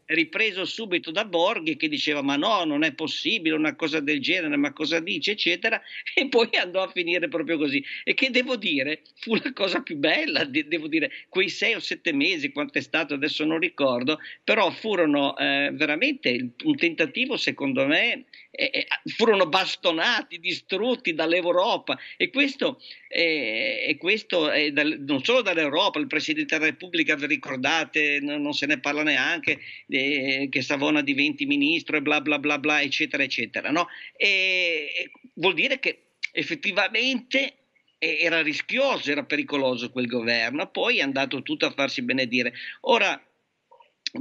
B: ripreso subito da Borghi che diceva ma no, non è possibile una cosa del genere, ma cosa dice, eccetera, e poi andò a finire proprio così. E che devo dire, fu la cosa più bella, de- devo dire, quei sei o sette mesi, quanto è stato adesso non ricordo, però furono eh, veramente un tentativo, secondo me, eh, furono bastonati, distrutti dall'Europa e questo, eh, e questo dal, non solo dall'Europa, il Presidente della Repubblica, vi ricordate, non, non se ne parla neanche eh, che Savona diventi ministro e bla bla bla bla, eccetera, eccetera. No? E, vuol dire che effettivamente era rischioso, era pericoloso quel governo, poi è andato tutto a farsi benedire. Ora,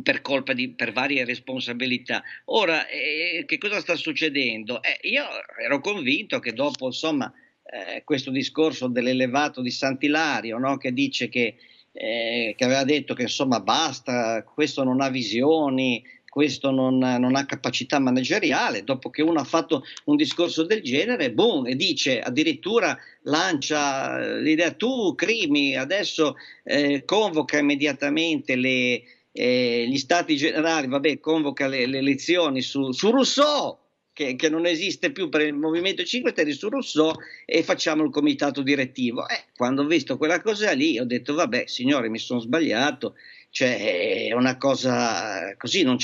B: per colpa di per varie responsabilità. Ora, eh, che cosa sta succedendo? Eh, io ero convinto che dopo, insomma, eh, questo discorso dell'elevato di Sant'Ilario, no, che dice che eh, che aveva detto che insomma basta, questo non ha visioni, questo non, non, ha capacità manageriale, dopo che uno ha fatto un discorso del genere, boom, e dice addirittura lancia eh, l'idea tu crimi, adesso eh, convoca immediatamente le, eh, gli stati generali, vabbè, convoca le, le elezioni su, su Rousseau che, che, non esiste più per il Movimento 5 Stelle su Rousseau e facciamo il comitato direttivo. Eh, quando ho visto quella cosa lì ho detto vabbè signore mi sono sbagliato, cioè è una cosa così, non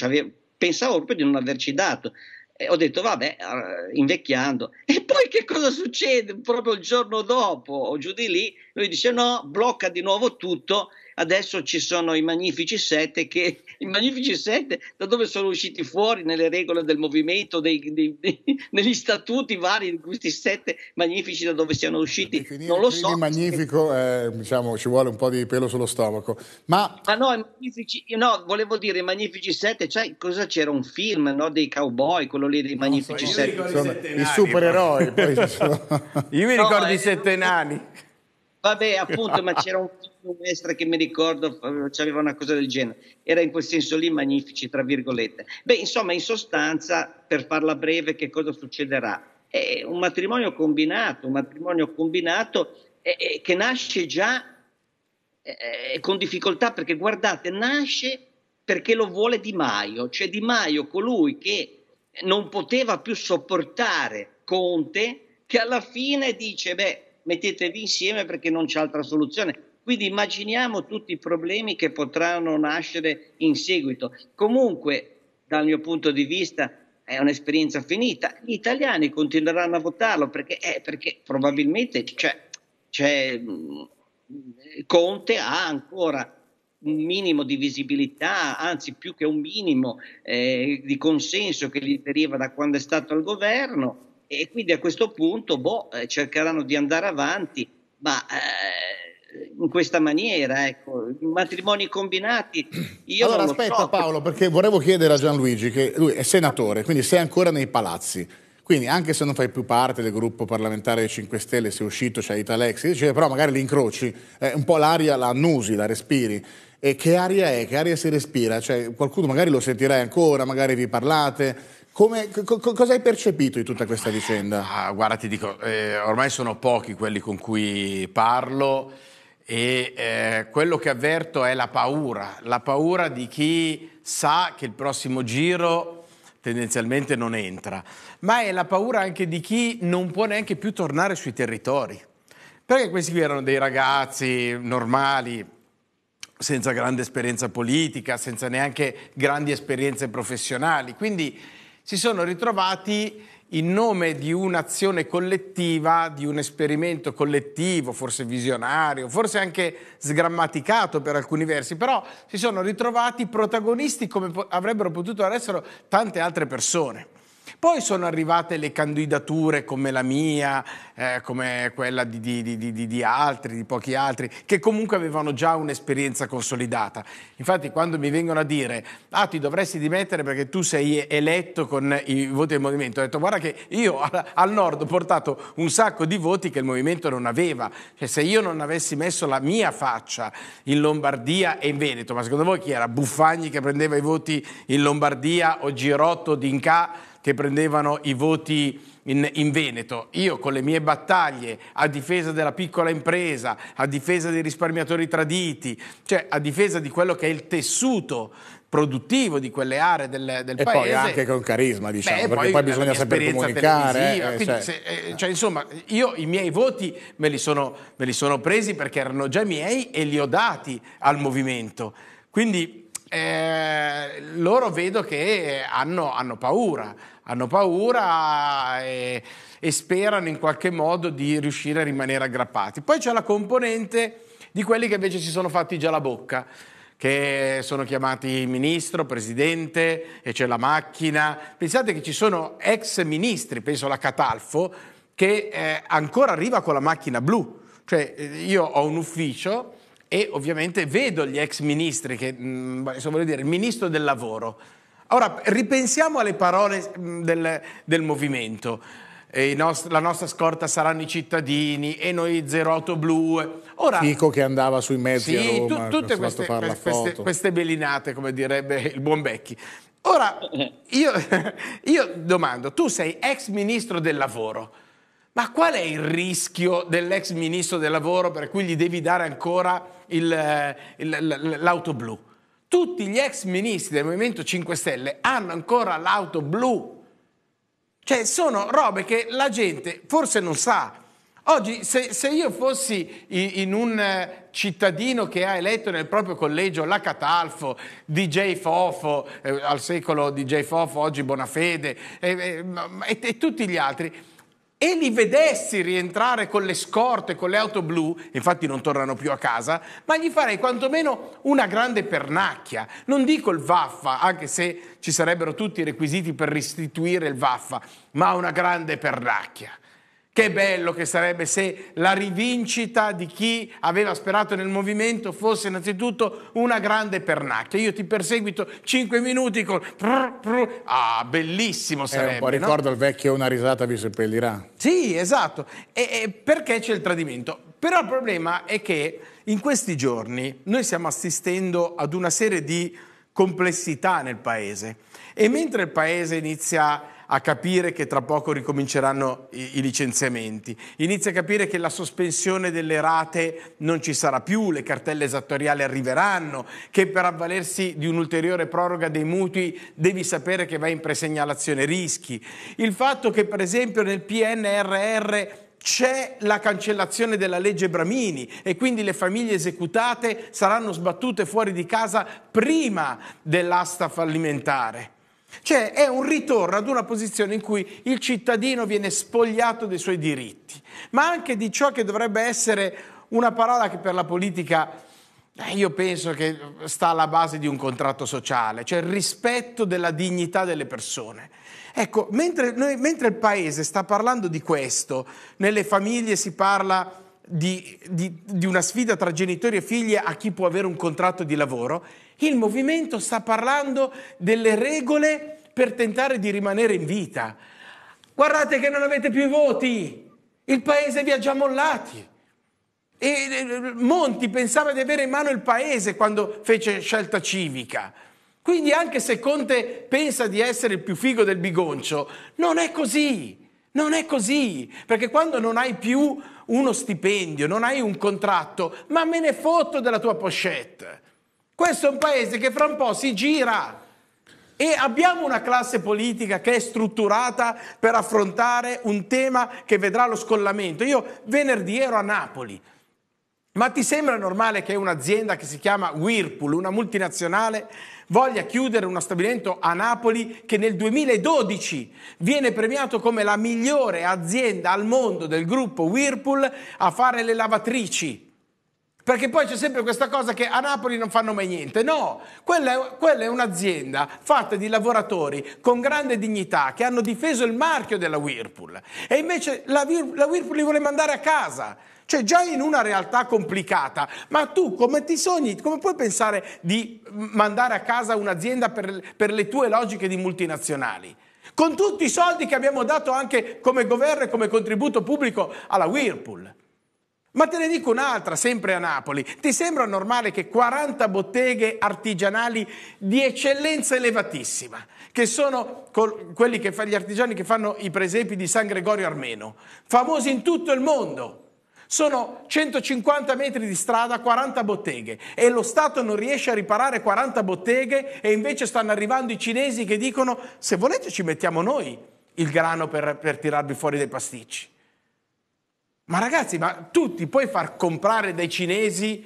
B: pensavo proprio di non averci dato. E ho detto vabbè, ah, invecchiando. E poi che cosa succede? Proprio il giorno dopo o giù di lì, lui dice no, blocca di nuovo tutto adesso ci sono i Magnifici 7 che i Magnifici Sette da dove sono usciti fuori nelle regole del movimento, dei, dei, dei, negli statuti vari di questi sette magnifici da dove siano usciti, non lo so.
A: magnifico, eh, diciamo, ci vuole un po' di pelo sullo stomaco. Ma,
B: Ma ah, no, magnifici, no, volevo dire i Magnifici 7 cioè, cosa c'era un film no, dei cowboy, quello lì dei Magnifici so, Sette? Sono, I supereroi. poi, io mi ricordo no, i eh, sette nani. Vabbè, appunto, ma c'era un film un maestro che mi ricordo eh, aveva una cosa del genere, era in quel senso lì magnifici, tra virgolette. Beh, insomma, in sostanza, per farla breve, che cosa succederà? È un matrimonio combinato, un matrimonio combinato eh, che nasce già eh, eh, con difficoltà, perché guardate, nasce perché lo vuole Di Maio, cioè Di Maio colui che non poteva più sopportare Conte, che alla fine dice, beh, mettetevi insieme perché non c'è altra soluzione. Quindi immaginiamo tutti i problemi che potranno nascere in seguito. Comunque, dal mio punto di vista, è un'esperienza finita. Gli italiani continueranno a votarlo perché, eh, perché probabilmente c'è, c'è, Conte ha ancora un minimo di visibilità, anzi più che un minimo eh, di consenso che gli deriva da quando è stato al governo e quindi a questo punto boh, eh, cercheranno di andare avanti, ma eh, in questa maniera, ecco, matrimoni combinati. Io allora aspetta so.
A: Paolo, perché volevo chiedere a Gianluigi, che lui è senatore, quindi sei ancora nei palazzi. Quindi anche se non fai più parte del gruppo parlamentare 5 Stelle, sei uscito, c'è Italex, dice, però magari li incroci, eh, un po' l'aria la annusi, la respiri. E che aria è? Che aria si respira? Cioè, qualcuno magari lo sentirai ancora, magari vi parlate. Come, co- cosa hai
C: percepito di tutta questa vicenda? Ah, guarda, ti dico, eh, ormai sono pochi quelli con cui parlo e eh, quello che avverto è la paura, la paura di chi sa che il prossimo giro tendenzialmente non entra, ma è la paura anche di chi non può neanche più tornare sui territori, perché questi qui erano dei ragazzi normali, senza grande esperienza politica, senza neanche grandi esperienze professionali, quindi si sono ritrovati in nome di un'azione collettiva, di un esperimento collettivo, forse visionario, forse anche sgrammaticato per alcuni versi, però si sono ritrovati protagonisti come avrebbero potuto essere tante altre persone. Poi sono arrivate le candidature come la mia, eh, come quella di, di, di, di, altri, di pochi altri, che comunque avevano già un'esperienza consolidata. Infatti quando mi vengono a dire, ah ti dovresti dimettere perché tu sei eletto con i voti del Movimento, ho detto guarda che io al nord ho portato un sacco di voti che il Movimento non aveva. Cioè, se io non avessi messo la mia faccia in Lombardia e in Veneto, ma secondo voi chi era? Buffagni che prendeva i voti in Lombardia o Girotto, D'Inca? che prendevano i voti in, in, Veneto. Io con le mie battaglie a difesa della piccola impresa, a difesa dei risparmiatori traditi, cioè a difesa di quello che è il tessuto produttivo di quelle aree del, del e paese. E poi anche con
A: carisma, diciamo, Beh, perché poi, poi bisogna sapere comunicare. Eh, cioè. Se, eh,
C: cioè, insomma, io i miei voti me li, sono, me li sono presi perché erano già miei e li ho dati al movimento. Quindi eh, loro vedo che hanno, hanno paura, hanno paura e, eh, e, sperano in qualche modo di riuscire a rimanere aggrappati. Poi c'è la componente di quelli che invece si sono fatti già la bocca, che sono chiamati ministro, presidente, e c'è la macchina. Pensate che ci sono ex ministri, penso alla Catalfo, che eh, ancora arriva con la macchina blu. Cioè eh, io ho un ufficio e ovviamente vedo gli ex ministri, che mm, voglio dire, il ministro del lavoro. Ora ripensiamo alle parole mm, del, del movimento. Nost- la nostra scorta saranno i cittadini e noi 08 blu. Ora, Fico
A: che andava sui mezzi sì, Roma, tu- tutte queste, queste,
C: queste, belinate, come direbbe il buon Becchi. Ora, io, io domando, tu sei ex ministro del lavoro, ma qual è il rischio dell'ex ministro del lavoro per cui gli devi dare ancora il, eh, il, l'auto blu? Tutti gli ex ministri del Movimento 5 Stelle hanno ancora l'auto blu. Cioè sono robe che la gente forse non sa. Oggi se, se io fossi in un eh, cittadino che ha eletto nel proprio collegio la Catalfo, DJ Fofo, eh, al secolo DJ Fofo, oggi Bonafede eh, eh, e, e tutti gli altri, e li vedessi rientrare con le scorte, con le auto blu, infatti non tornano più a casa, ma gli farei quantomeno una grande pernacchia. Non dico il vaffa, anche se ci sarebbero tutti i requisiti per restituire il vaffa, ma una grande pernacchia. Che bello che sarebbe se la rivincita di chi aveva sperato nel movimento fosse innanzitutto una grande pernacchia. Io ti perseguito cinque minuti con... Ah, bellissimo sarebbe. Eh, un po' ricordo no? il vecchio Una risata vi seppellirà. Sì, esatto. E, e perché c'è il tradimento? Però il problema è che in questi giorni noi stiamo assistendo ad una serie di complessità nel paese. E mentre il paese inizia a capire che tra poco ricominceranno i, i licenziamenti, inizia a capire che la sospensione delle rate non ci sarà più, le cartelle esattoriali arriveranno, che per avvalersi di un'ulteriore proroga dei mutui devi sapere che vai in presegnalazione rischi. Il fatto che per esempio nel PNRR c'è la cancellazione della legge Bramini e quindi le famiglie esecutate saranno sbattute fuori di casa prima dell'asta fallimentare. Cioè è un ritorno ad una posizione in cui il cittadino viene spogliato dei suoi diritti, ma anche di ciò che dovrebbe essere una parola che per la politica eh, io penso che sta alla base di un contratto sociale, cioè il rispetto della dignità delle persone. Ecco, mentre, noi, mentre il Paese sta parlando di questo, nelle famiglie si parla di, di, di una sfida tra genitori e figli a chi può avere un contratto di lavoro, il movimento sta parlando delle regole per tentare di rimanere in vita. Guardate che non avete più i voti, il paese vi ha già mollati. E eh, Monti pensava di avere in mano il paese quando fece scelta civica. Quindi anche se Conte pensa di essere il più figo del bigoncio, non è così. Non è così, perché quando non hai più uno stipendio, non hai un contratto, ma me ne fotto della tua pochette. Questo è un paese che fra un po' si gira e abbiamo una classe politica che è strutturata per affrontare un tema che vedrà lo scollamento. Io venerdì ero a Napoli. Ma ti sembra normale che un'azienda che si chiama Whirlpool, una multinazionale, voglia chiudere uno stabilimento a Napoli che nel 2012 viene premiato come la migliore azienda al mondo del gruppo Whirlpool a fare le lavatrici? Perché poi c'è sempre questa cosa che a Napoli non fanno mai niente. No, quella è, quella è, un'azienda fatta di lavoratori con grande dignità che hanno difeso il marchio della Whirlpool e invece la, la Whirlpool li vuole mandare a casa. Cioè già in una realtà complicata, ma tu come ti sogni, come puoi pensare di mandare a casa un'azienda per, per le tue logiche di multinazionali? Con tutti i soldi che abbiamo dato anche come governo e come contributo pubblico alla Whirlpool. Ma te ne dico un'altra, sempre a Napoli. Ti sembra normale che 40 botteghe artigianali di eccellenza elevatissima, che sono quelli che fanno gli artigiani che fanno i presepi di San Gregorio Armeno, famosi in tutto il mondo. Sono 150 metri di strada, 40 botteghe e lo Stato non riesce a riparare 40 botteghe e invece stanno arrivando i cinesi che dicono se volete ci mettiamo noi il grano per, per tirarvi fuori dai pasticci. Ma ragazzi, ma tu ti puoi far comprare dai cinesi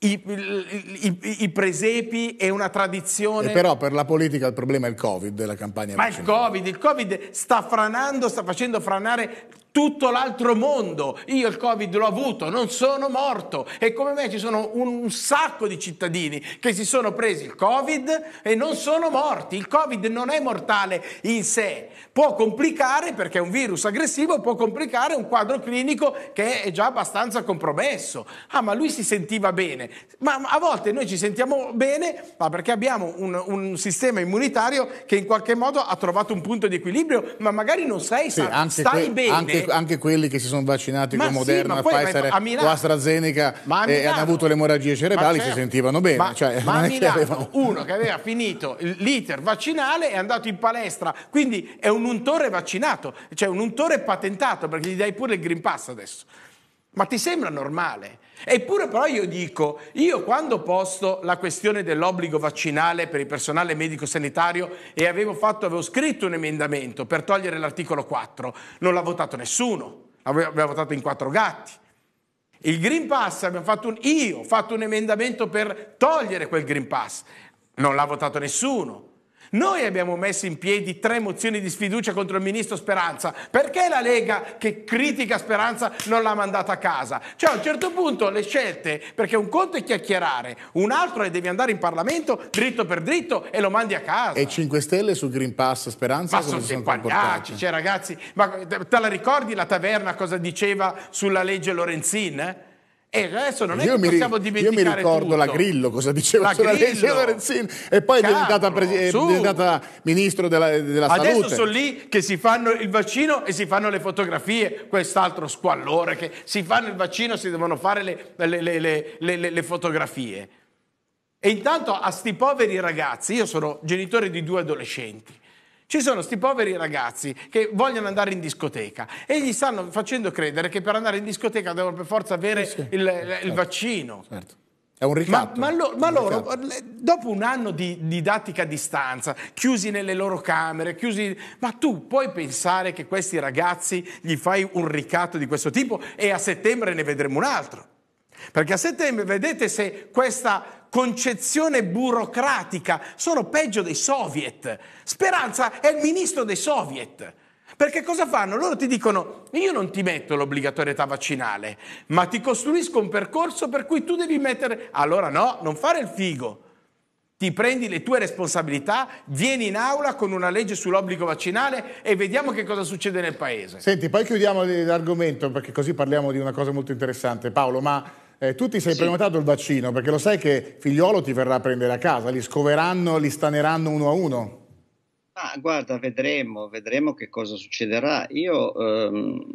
C: i, i, i, presepi e una tradizione. E eh, però
A: per la politica il problema è il Covid, la campagna. Ma vaccinale.
C: il Covid, il Covid sta franando, sta facendo franare tutto l'altro mondo. Io il Covid l'ho avuto, non sono morto. E come me ci sono un, sacco di cittadini che si sono presi il Covid e non sono morti. Il Covid non è mortale in sé. Può complicare, perché è un virus aggressivo, può complicare un quadro clinico che è già abbastanza compromesso. Ah, ma lui si sentiva bene. Ma, a volte noi ci sentiamo bene ma perché abbiamo un, un, sistema immunitario che in qualche modo ha trovato un punto di equilibrio, ma magari non sei, sì, stai que- bene
A: anche quelli che si sono vaccinati ma con Moderna, sì, Pfizer ma eh, Milano, o AstraZeneca Milano, e hanno avuto le emorragie cerebrali si certo. sentivano bene. Ma, cioè, ma Milano, che avevano...
C: uno che aveva finito l'iter vaccinale è andato in palestra, quindi è un untore vaccinato, cioè un untore patentato perché gli dai pure il Green Pass adesso. Ma ti sembra normale? Eppure però io dico, io quando ho posto la questione dell'obbligo vaccinale per il personale medico-sanitario e avevo, fatto, avevo scritto un emendamento per togliere l'articolo 4, non l'ha votato nessuno, aveva votato in quattro gatti. Il Green Pass, fatto un, io ho fatto un emendamento per togliere quel Green Pass, non l'ha votato nessuno. Noi abbiamo messo in piedi tre mozioni di sfiducia contro il ministro Speranza. Perché la Lega che critica Speranza non l'ha mandata a casa? Cioè a un certo punto le scelte, perché un conto è chiacchierare, un altro è devi andare in Parlamento dritto per dritto e lo mandi a casa.
A: E 5 Stelle su Green Pass Speranza? Ma sono dei pagliacci,
C: cioè ragazzi, ma te la ricordi la taverna cosa diceva sulla legge Lorenzin? Eh? E eh, adesso non è io che mi, possiamo dimenticare Io mi ricordo tutto. la Grillo, cosa diceva la sulla Grillo. Lorenzin,
A: e poi Cavolo, è, diventata è diventata, ministro della, della Adesso salute. Adesso sono
C: lì che si fanno il vaccino e si fanno le fotografie, quest'altro squallore che si fanno il vaccino e si devono fare le, le, le, le fotografie. E intanto a sti poveri ragazzi, io sono genitore di due adolescenti, ci sono sti poveri ragazzi che vogliono andare in discoteca e gli stanno facendo credere che per andare in discoteca devono per forza avere sì, sì. Il, certo. vaccino.
A: Certo. È un ricatto.
C: Ma, ma, lo, ma loro, ricatto. dopo un anno di didattica a distanza, chiusi nelle loro camere, chiusi... Ma tu puoi pensare che questi ragazzi gli fai un ricatto di questo tipo e a settembre ne vedremo un altro? Perché a settembre vedete se questa concezione burocratica sono peggio dei soviet. Speranza è il ministro dei soviet. Perché cosa fanno? Loro ti dicono, io non ti metto l'obbligatorietà vaccinale, ma ti costruisco un percorso per cui tu devi mettere... Allora no, non fare il figo. Ti prendi le tue responsabilità, vieni in aula con una legge sull'obbligo vaccinale e vediamo che cosa succede nel paese.
A: Senti, poi chiudiamo l'argomento perché così parliamo di una cosa molto interessante. Paolo, ma eh, tu ti sei sì. prenotato il vaccino perché lo sai che figliolo ti verrà a prendere a casa, li scoveranno, li staneranno uno a uno.
B: Ma ah, guarda, vedremo, vedremo che cosa succederà. Io ehm,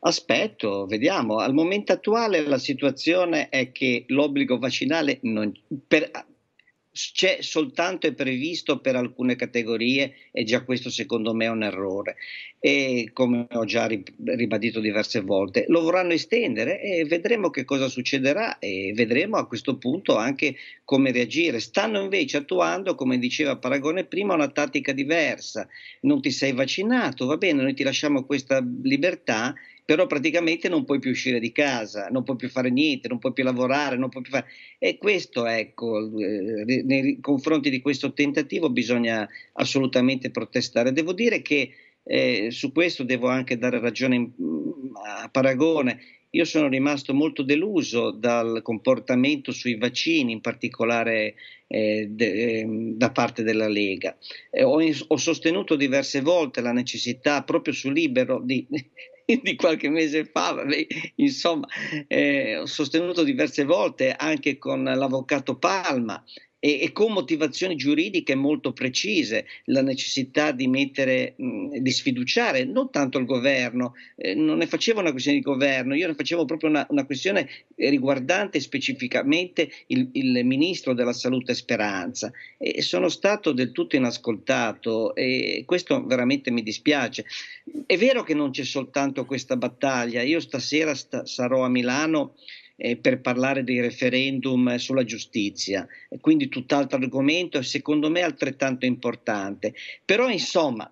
B: aspetto, vediamo. Al momento attuale la situazione è che l'obbligo vaccinale non, per, c'è soltanto è previsto per alcune categorie e già questo secondo me è un errore e come ho già ribadito diverse volte lo vorranno estendere e vedremo che cosa succederà e vedremo a questo punto anche come reagire stanno invece attuando come diceva Paragone prima una tattica diversa non ti sei vaccinato va bene noi ti lasciamo questa libertà però praticamente non puoi più uscire di casa, non puoi più fare niente, non puoi più lavorare, non puoi più fare... E questo, ecco, eh, nei confronti di questo tentativo bisogna assolutamente protestare. Devo dire che eh, su questo devo anche dare ragione mm, a Paragone. Io sono rimasto molto deluso dal comportamento sui vaccini, in particolare eh, de, eh, da parte della Lega. Eh, ho, ho, sostenuto diverse volte la necessità, proprio su Libero, di, di qualche mese fa, vabbè, insomma, eh, ho sostenuto diverse volte anche con l'avvocato Palma e, e con motivazioni giuridiche molto precise, la necessità di mettere, mh, di sfiduciare non tanto il governo, eh, non ne facevo una questione di governo, io ne facevo proprio una, una questione riguardante specificamente il, il, ministro della salute Speranza e sono stato del tutto inascoltato e questo veramente mi dispiace. È vero che non c'è soltanto questa battaglia, io stasera sta, sarò a Milano eh, per parlare dei referendum sulla giustizia, quindi tutt'altro argomento e secondo me altrettanto importante. Però insomma,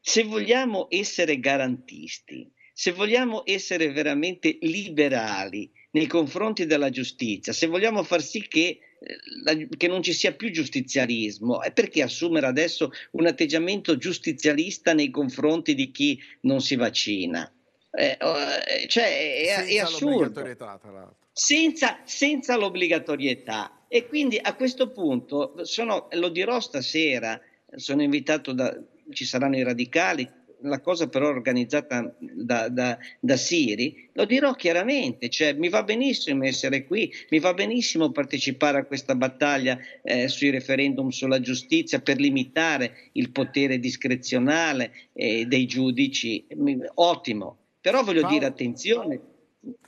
B: se vogliamo essere garantisti, se vogliamo essere veramente liberali nei confronti della giustizia, se vogliamo far sì che eh, che non ci sia più giustizialismo e perché assumere adesso un atteggiamento giustizialista nei confronti di chi non si vaccina? Eh, eh, cioè, è, senza è assurdo. Tra senza, senza l'obbligatorietà. E quindi a questo punto, sono, lo dirò stasera, sono invitato da, ci saranno i radicali, la cosa però organizzata da, da, da, Siri, lo dirò chiaramente, cioè mi va benissimo essere qui, mi va benissimo partecipare a questa battaglia eh, sui referendum sulla giustizia per limitare il potere discrezionale eh, dei giudici, ottimo, però voglio Paolo. dire attenzione,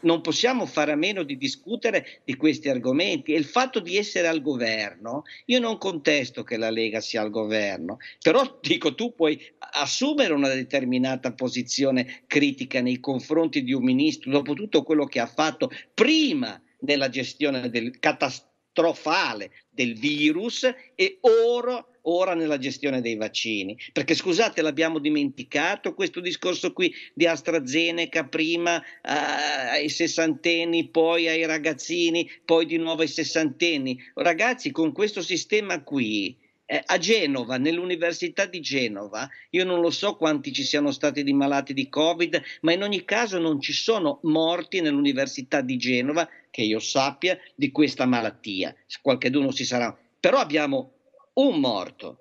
B: non possiamo fare a meno di discutere di questi argomenti e il fatto di essere al governo, io non contesto che la Lega sia al governo, però dico tu puoi assumere una determinata posizione critica nei confronti di un ministro dopo tutto quello che ha fatto prima della gestione del, catastrofe trofale del virus e ora, ora nella gestione dei vaccini. Perché scusate, l'abbiamo dimenticato questo discorso qui di AstraZeneca prima eh, ai sessantenni, poi ai ragazzini, poi di nuovo ai sessantenni. Ragazzi, con questo sistema qui, eh, a Genova, nell'Università di Genova, io non lo so quanti ci siano stati di malati di Covid, ma in ogni caso non ci sono morti nell'Università di Genova che io sappia, di questa malattia. Qualcheduno si sarà. Però abbiamo un morto,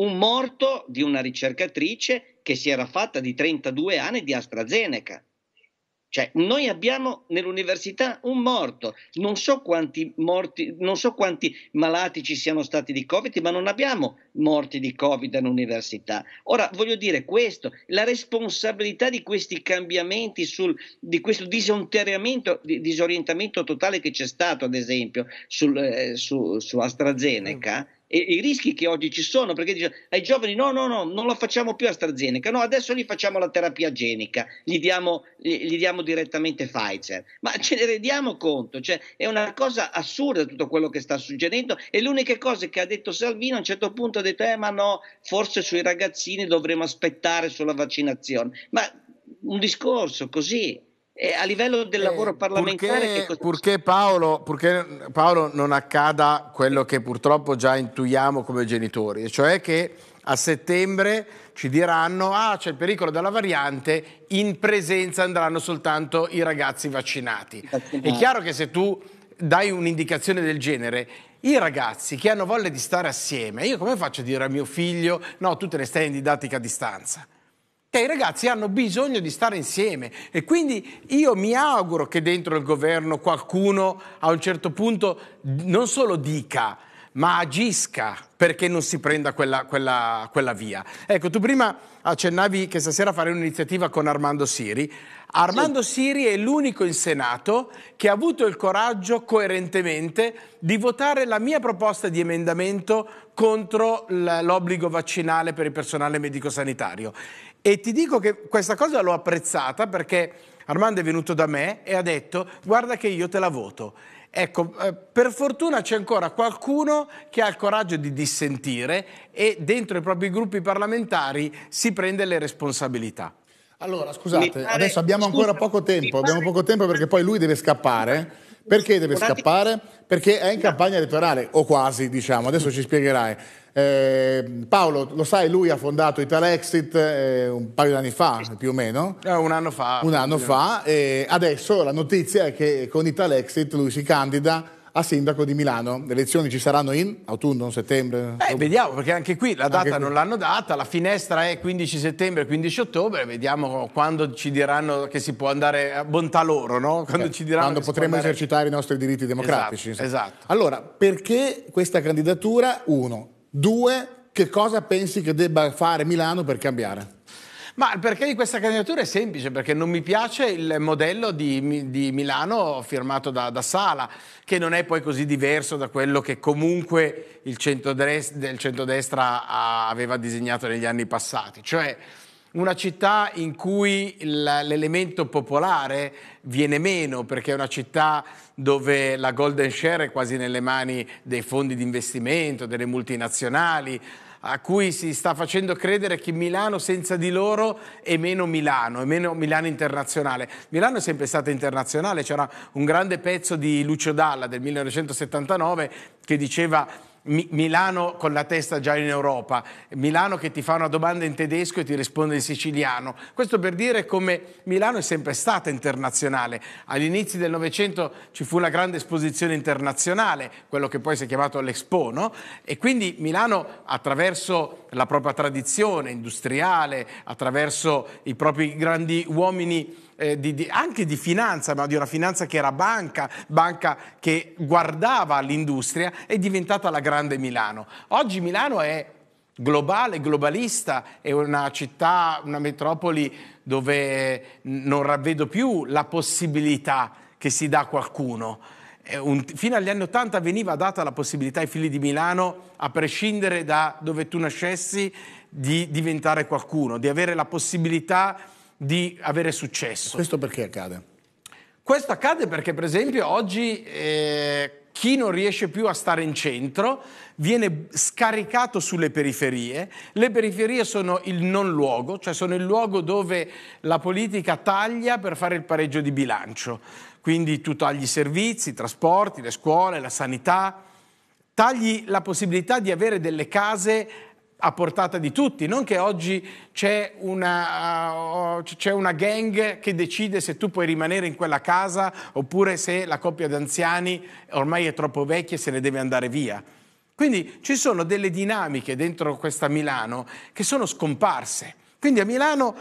B: un morto di una ricercatrice che si era fatta di 32 anni di AstraZeneca. Cioè, noi abbiamo nell'università un morto, non so quanti morti, non so quanti malati ci siano stati di Covid, ma non abbiamo morti di Covid all'università. Ora, voglio dire questo, la responsabilità di questi cambiamenti, sul, di questo di disorientamento totale che c'è stato, ad esempio, sul, eh, su, su AstraZeneca, mm e, i rischi che oggi ci sono, perché dice ai giovani no, no, no, non lo facciamo più AstraZeneca, no, adesso gli facciamo la terapia genica, gli diamo, gli diamo direttamente Pfizer, ma ce ne rendiamo conto, cioè, è una cosa assurda tutto quello che sta succedendo e l'unica cosa che ha detto Salvino a un certo punto ha detto eh ma no, forse sui ragazzini dovremo aspettare sulla vaccinazione, ma un discorso così eh, a livello del eh, lavoro parlamentare... Purché,
C: purché, Paolo, purché Paolo non accada quello che purtroppo già intuiamo come genitori, cioè che a settembre ci diranno ah c'è il pericolo della variante, in presenza andranno soltanto i ragazzi vaccinati. vaccinati. È chiaro che se tu dai un'indicazione del genere, i ragazzi che hanno voglia di stare assieme, io come faccio a dire a mio figlio no tu te ne stai in didattica a distanza? e i ragazzi hanno bisogno di stare insieme e quindi io mi auguro che dentro il governo qualcuno a un certo punto non solo dica, ma agisca perché non si prenda quella, quella, quella, via. Ecco, tu prima accennavi che stasera farei un'iniziativa con Armando Siri. Armando sì. Siri è l'unico in Senato che ha avuto il coraggio coerentemente di votare la mia proposta di emendamento contro l'obbligo vaccinale per il personale medico sanitario. E ti dico che questa cosa l'ho apprezzata perché Armando è venuto da me e ha detto guarda che io te la voto. Ecco, eh, per fortuna c'è ancora qualcuno che ha il coraggio di dissentire e dentro i propri gruppi parlamentari si prende le responsabilità.
A: Allora, scusate, pare, adesso abbiamo ancora poco tempo, abbiamo poco tempo perché poi lui deve scappare. Perché deve scappare? Perché è in campagna elettorale, o quasi, diciamo, adesso ci spiegherai. Eh, Paolo, lo sai, lui ha fondato Italexit eh, un paio di anni fa, più o meno.
C: Eh, un anno fa. Un anno fa,
A: e adesso la notizia è che con Italexit lui si candida a sindaco di Milano. Le elezioni ci saranno in autunno, settembre?
C: Eh, vediamo, perché anche qui la data qui. non l'hanno data, la finestra è 15 settembre, 15 ottobre, vediamo quando ci diranno che si può andare a bontà loro, no? quando, okay. quando potremo andare...
A: esercitare i nostri diritti democratici. Esatto, esatto. Allora, perché questa candidatura? Uno. Due, che cosa pensi che debba fare Milano per cambiare?
C: Ma il perché di questa candidatura è semplice, perché non mi piace il modello di, di Milano firmato da, da, Sala, che non è poi così diverso da quello che comunque il centrodestra, il centrodestra aveva disegnato negli anni passati. Cioè, una città in cui l'elemento popolare viene meno perché è una città dove la golden share è quasi nelle mani dei fondi di investimento, delle multinazionali, a cui si sta facendo credere che Milano senza di loro è meno Milano, è meno Milano internazionale. Milano è sempre stata internazionale, c'era un grande pezzo di Lucio Dalla del 1979 che diceva mi- Milano con la testa già in Europa, Milano che ti fa una domanda in tedesco e ti risponde in siciliano. Questo per dire come Milano è sempre stata internazionale. All'inizio del Novecento ci fu la grande esposizione internazionale, quello che poi si è chiamato l'Expo, no? E quindi Milano attraverso la propria tradizione industriale, attraverso i propri grandi uomini eh, di, di, anche di finanza, ma di una finanza che era banca, banca che guardava l'industria, è diventata la grande Milano. Oggi Milano è globale, globalista, è una città, una metropoli dove non ravvedo più la possibilità che si dà a qualcuno. Eh, un, fino agli anni Ottanta veniva data la possibilità ai figli di Milano, a prescindere da dove tu nascessi, di diventare qualcuno, di avere la possibilità di avere successo. Questo perché accade? Questo accade perché, per esempio, oggi eh, chi non riesce più a stare in centro viene scaricato sulle periferie. Le periferie sono il non luogo, cioè sono il luogo dove la politica taglia per fare il pareggio di bilancio quindi tu tagli i servizi, i trasporti, le scuole, la sanità, tagli la possibilità di avere delle case a portata di tutti, non che oggi c'è una, eh, c'è una, gang che decide se tu puoi rimanere in quella casa oppure se la coppia d'anziani ormai è troppo vecchia e se ne deve andare via. Quindi ci sono delle dinamiche dentro questa Milano che sono scomparse. Quindi a Milano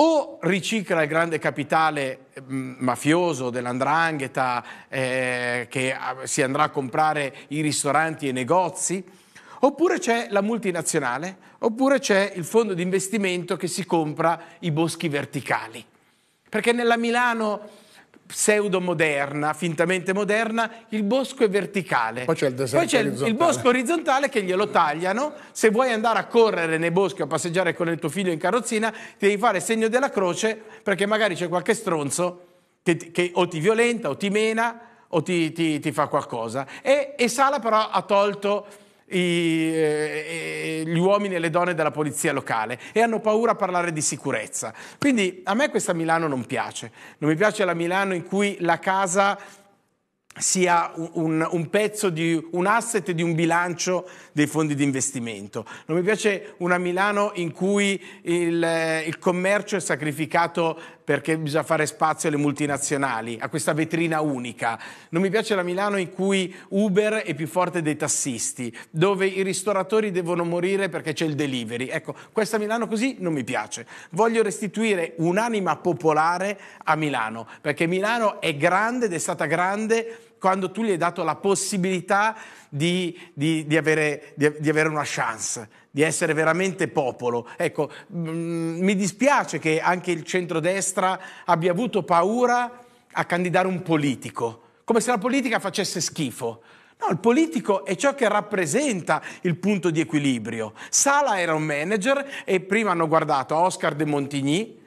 C: o ricicla il grande capitale mm, mafioso dell'andrangheta eh, che ah, si andrà a comprare i ristoranti e i negozi, oppure c'è la multinazionale, oppure c'è il fondo di investimento che si compra i boschi verticali. Perché nella Milano pseudo-moderna, fintamente moderna, il bosco è verticale. Poi
B: c'è il deserto Poi c'è il, il bosco
C: orizzontale che glielo tagliano. Se vuoi andare a correre nei boschi o a passeggiare con il tuo figlio in carrozzina, ti devi fare segno della croce perché magari c'è qualche stronzo che, che o ti violenta o ti mena o ti, ti, ti fa qualcosa. E, e Sala però ha tolto i, eh, gli uomini e le donne della polizia locale e hanno paura a parlare di sicurezza. Quindi a me questa Milano non piace, non mi piace la Milano in cui la casa sia un, un, pezzo di un asset di un bilancio dei fondi di investimento. Non mi piace una Milano in cui il, eh, il commercio è sacrificato perché bisogna fare spazio alle multinazionali, a questa vetrina unica. Non mi piace la Milano in cui Uber è più forte dei tassisti, dove i ristoratori devono morire perché c'è il delivery. Ecco, questa Milano così non mi piace. Voglio restituire un'anima popolare a Milano, perché Milano è grande ed è stata grande quando tu gli hai dato la possibilità di, di, di, avere, di avere una chance, di essere veramente popolo. Ecco, mm, mi dispiace che anche il centrodestra abbia avuto paura a candidare un politico, come se la politica facesse schifo. No, il politico è ciò che rappresenta il punto di equilibrio. Sala era un manager e prima hanno guardato Oscar de Montigny,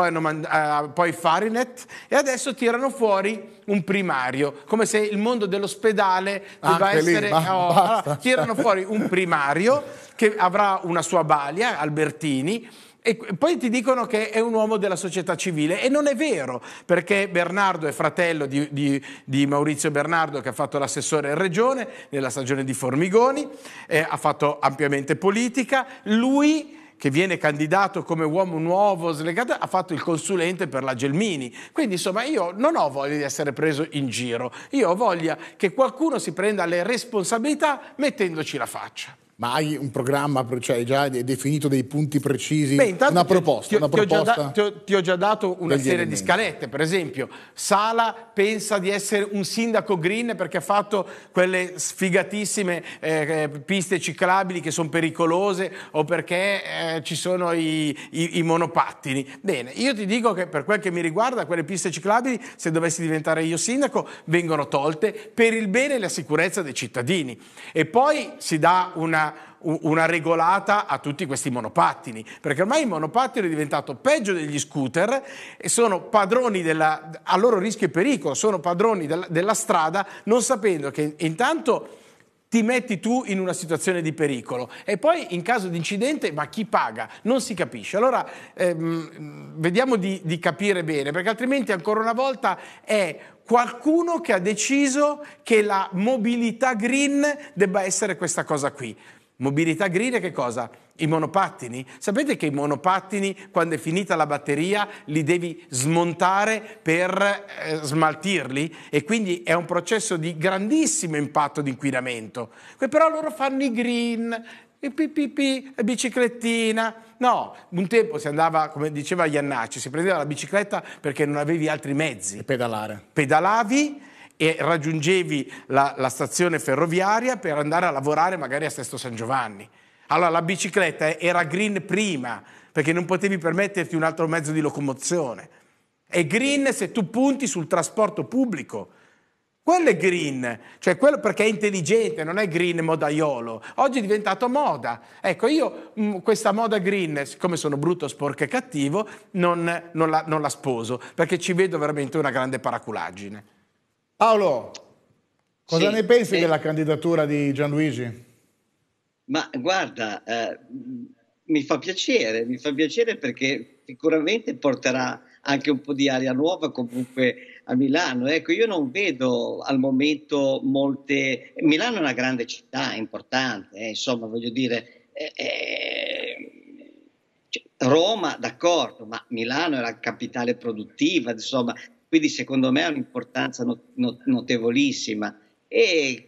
C: poi, man- uh, eh, poi Farinet e adesso tirano fuori un primario, come se il mondo dell'ospedale debba essere... Lì, ma, oh, allora, tirano fuori un primario che avrà una sua balia, Albertini, e poi ti dicono che è un uomo della società civile e non è vero, perché Bernardo è fratello di, di, di Maurizio Bernardo che ha fatto l'assessore in regione nella stagione di Formigoni, eh, ha fatto ampiamente politica, lui che viene candidato come uomo nuovo, slegato, ha fatto il consulente per la Gelmini. Quindi insomma io non ho voglia di essere preso in giro, io ho voglia che qualcuno si prenda le responsabilità mettendoci la faccia.
A: Ma hai un programma, cioè hai già definito dei punti precisi, Beh, una proposta? Ti, una ti, ho da,
C: ti, ho, ti, ho già dato una serie elementi. di scalette, per esempio Sala pensa di essere un sindaco green perché ha fatto quelle sfigatissime eh, eh piste ciclabili che sono pericolose o perché eh, ci sono i, i, i, monopattini. Bene, io ti dico che per quel che mi riguarda quelle piste ciclabili, se dovessi diventare io sindaco, vengono tolte per il bene e la sicurezza dei cittadini. E poi si dà una una regolata a tutti questi monopattini, perché ormai il monopattino è diventato peggio degli scooter e sono padroni della, a loro rischio e pericolo, sono padroni della, della strada non sapendo che intanto ti metti tu in una situazione di pericolo e poi in caso di incidente ma chi paga? Non si capisce. Allora ehm, vediamo di, di capire bene perché altrimenti ancora una volta è qualcuno che ha deciso che la mobilità green debba essere questa cosa qui. Mobilità green è che cosa? I monopattini. Sapete che i monopattini, quando è finita la batteria, li devi smontare per eh, smaltirli e quindi è un processo di grandissimo impatto di inquinamento. però loro fanno i green, i PPP, la biciclettina. No, un tempo si andava, come diceva Iannacci, si prendeva la bicicletta perché non avevi altri mezzi. E pedalare. Pedalavi e raggiungevi la, la stazione ferroviaria per andare a lavorare magari a Sesto San Giovanni. Allora la bicicletta era green prima, perché non potevi permetterti un altro mezzo di locomozione. È green se tu punti sul trasporto pubblico. Quello è green, cioè quello perché è intelligente, non è green modaiolo. Oggi è diventato moda. Ecco, io mh, mm, questa moda green, siccome sono brutto, sporco e cattivo, non, non, la, non la sposo, perché ci vedo veramente una grande paraculaggine.
A: Paolo, cosa sì, ne pensi eh, della candidatura di Gianluigi?
B: Ma guarda, eh, mi fa piacere, mi fa piacere perché sicuramente porterà anche un po' di aria nuova comunque a Milano. Ecco, io non vedo al momento molte... Milano è una grande città, importante, eh, insomma, voglio dire... Eh, eh, cioè, Roma, d'accordo, ma Milano è la capitale produttiva, insomma, quindi secondo me ha un'importanza notevolissima. E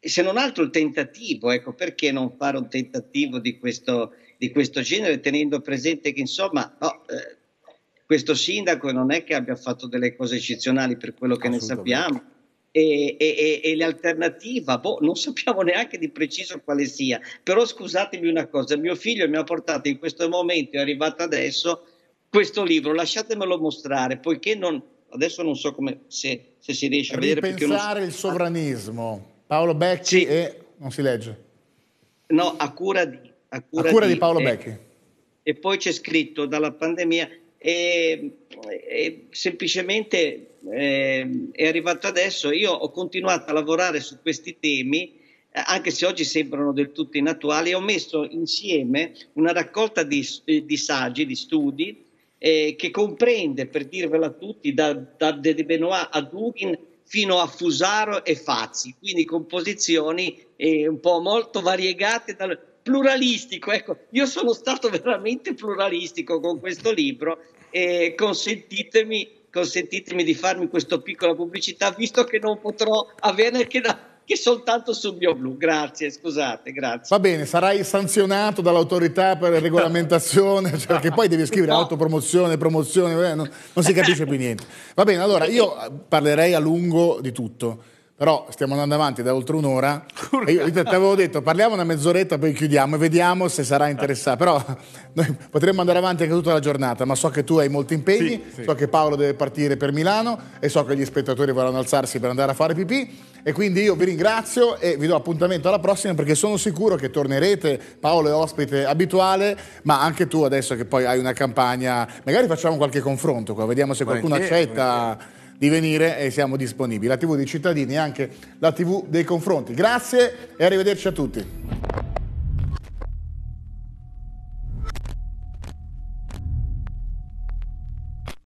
B: se non altro il tentativo, ecco perché non fare un tentativo di questo, di questo genere tenendo presente che insomma no, eh, questo sindaco non è che abbia fatto delle cose eccezionali per quello che ne sappiamo e, e, e l'alternativa, boh, non sappiamo neanche di preciso quale sia, però scusatemi una cosa, mio figlio mi ha portato in questo momento, è arrivato adesso questo libro, lasciatemelo mostrare, poiché non, adesso non so come, se, se si riesce a Ripensare vedere... Ripensare
A: so. il sovranismo. Paolo Becchi sì. e... non si legge.
B: No, a cura di... A cura, a cura di, di, Paolo e, eh, Becchi. E poi c'è scritto dalla pandemia e, e semplicemente eh, è arrivato adesso. Io ho continuato a lavorare su questi temi eh, anche se oggi sembrano del tutto inattuali, ho messo insieme una raccolta di, eh, di saggi, di studi eh, che comprende, per dirvela a tutti, da, da De Benoit a Dugin fino a Fusaro e Fazzi, quindi composizioni eh, un po' molto variegate dal pluralistico. Ecco, io sono stato veramente pluralistico con questo libro e consentitemi, consentitemi di farmi questa piccola pubblicità, visto che non potrò avere che da che soltanto sul mio blu. Grazie, scusate, grazie. Va
A: bene, sarai sanzionato dall'autorità per regolamentazione, cioè, perché poi devi scrivere no. autopromozione, promozione, eh, non, non si capisce più niente. Va bene, allora io eh, parlerei a lungo di tutto. Però stiamo andando avanti da oltre un'ora. E io ti avevo detto parliamo una mezz'oretta, poi chiudiamo e vediamo se sarà interessante. Però noi potremmo andare avanti anche tutta la giornata, ma so che tu hai molti impegni, sì, sì. so che Paolo deve partire per Milano e so che gli spettatori vorranno alzarsi per andare a fare pipì. E quindi io vi ringrazio e vi do appuntamento alla prossima perché sono sicuro che tornerete. Paolo è ospite abituale, ma anche tu adesso che poi hai una campagna, magari facciamo qualche confronto qua, vediamo se qualcuno accetta di venire e siamo disponibili. La TV dei cittadini e anche la TV dei confronti. Grazie e arrivederci a tutti.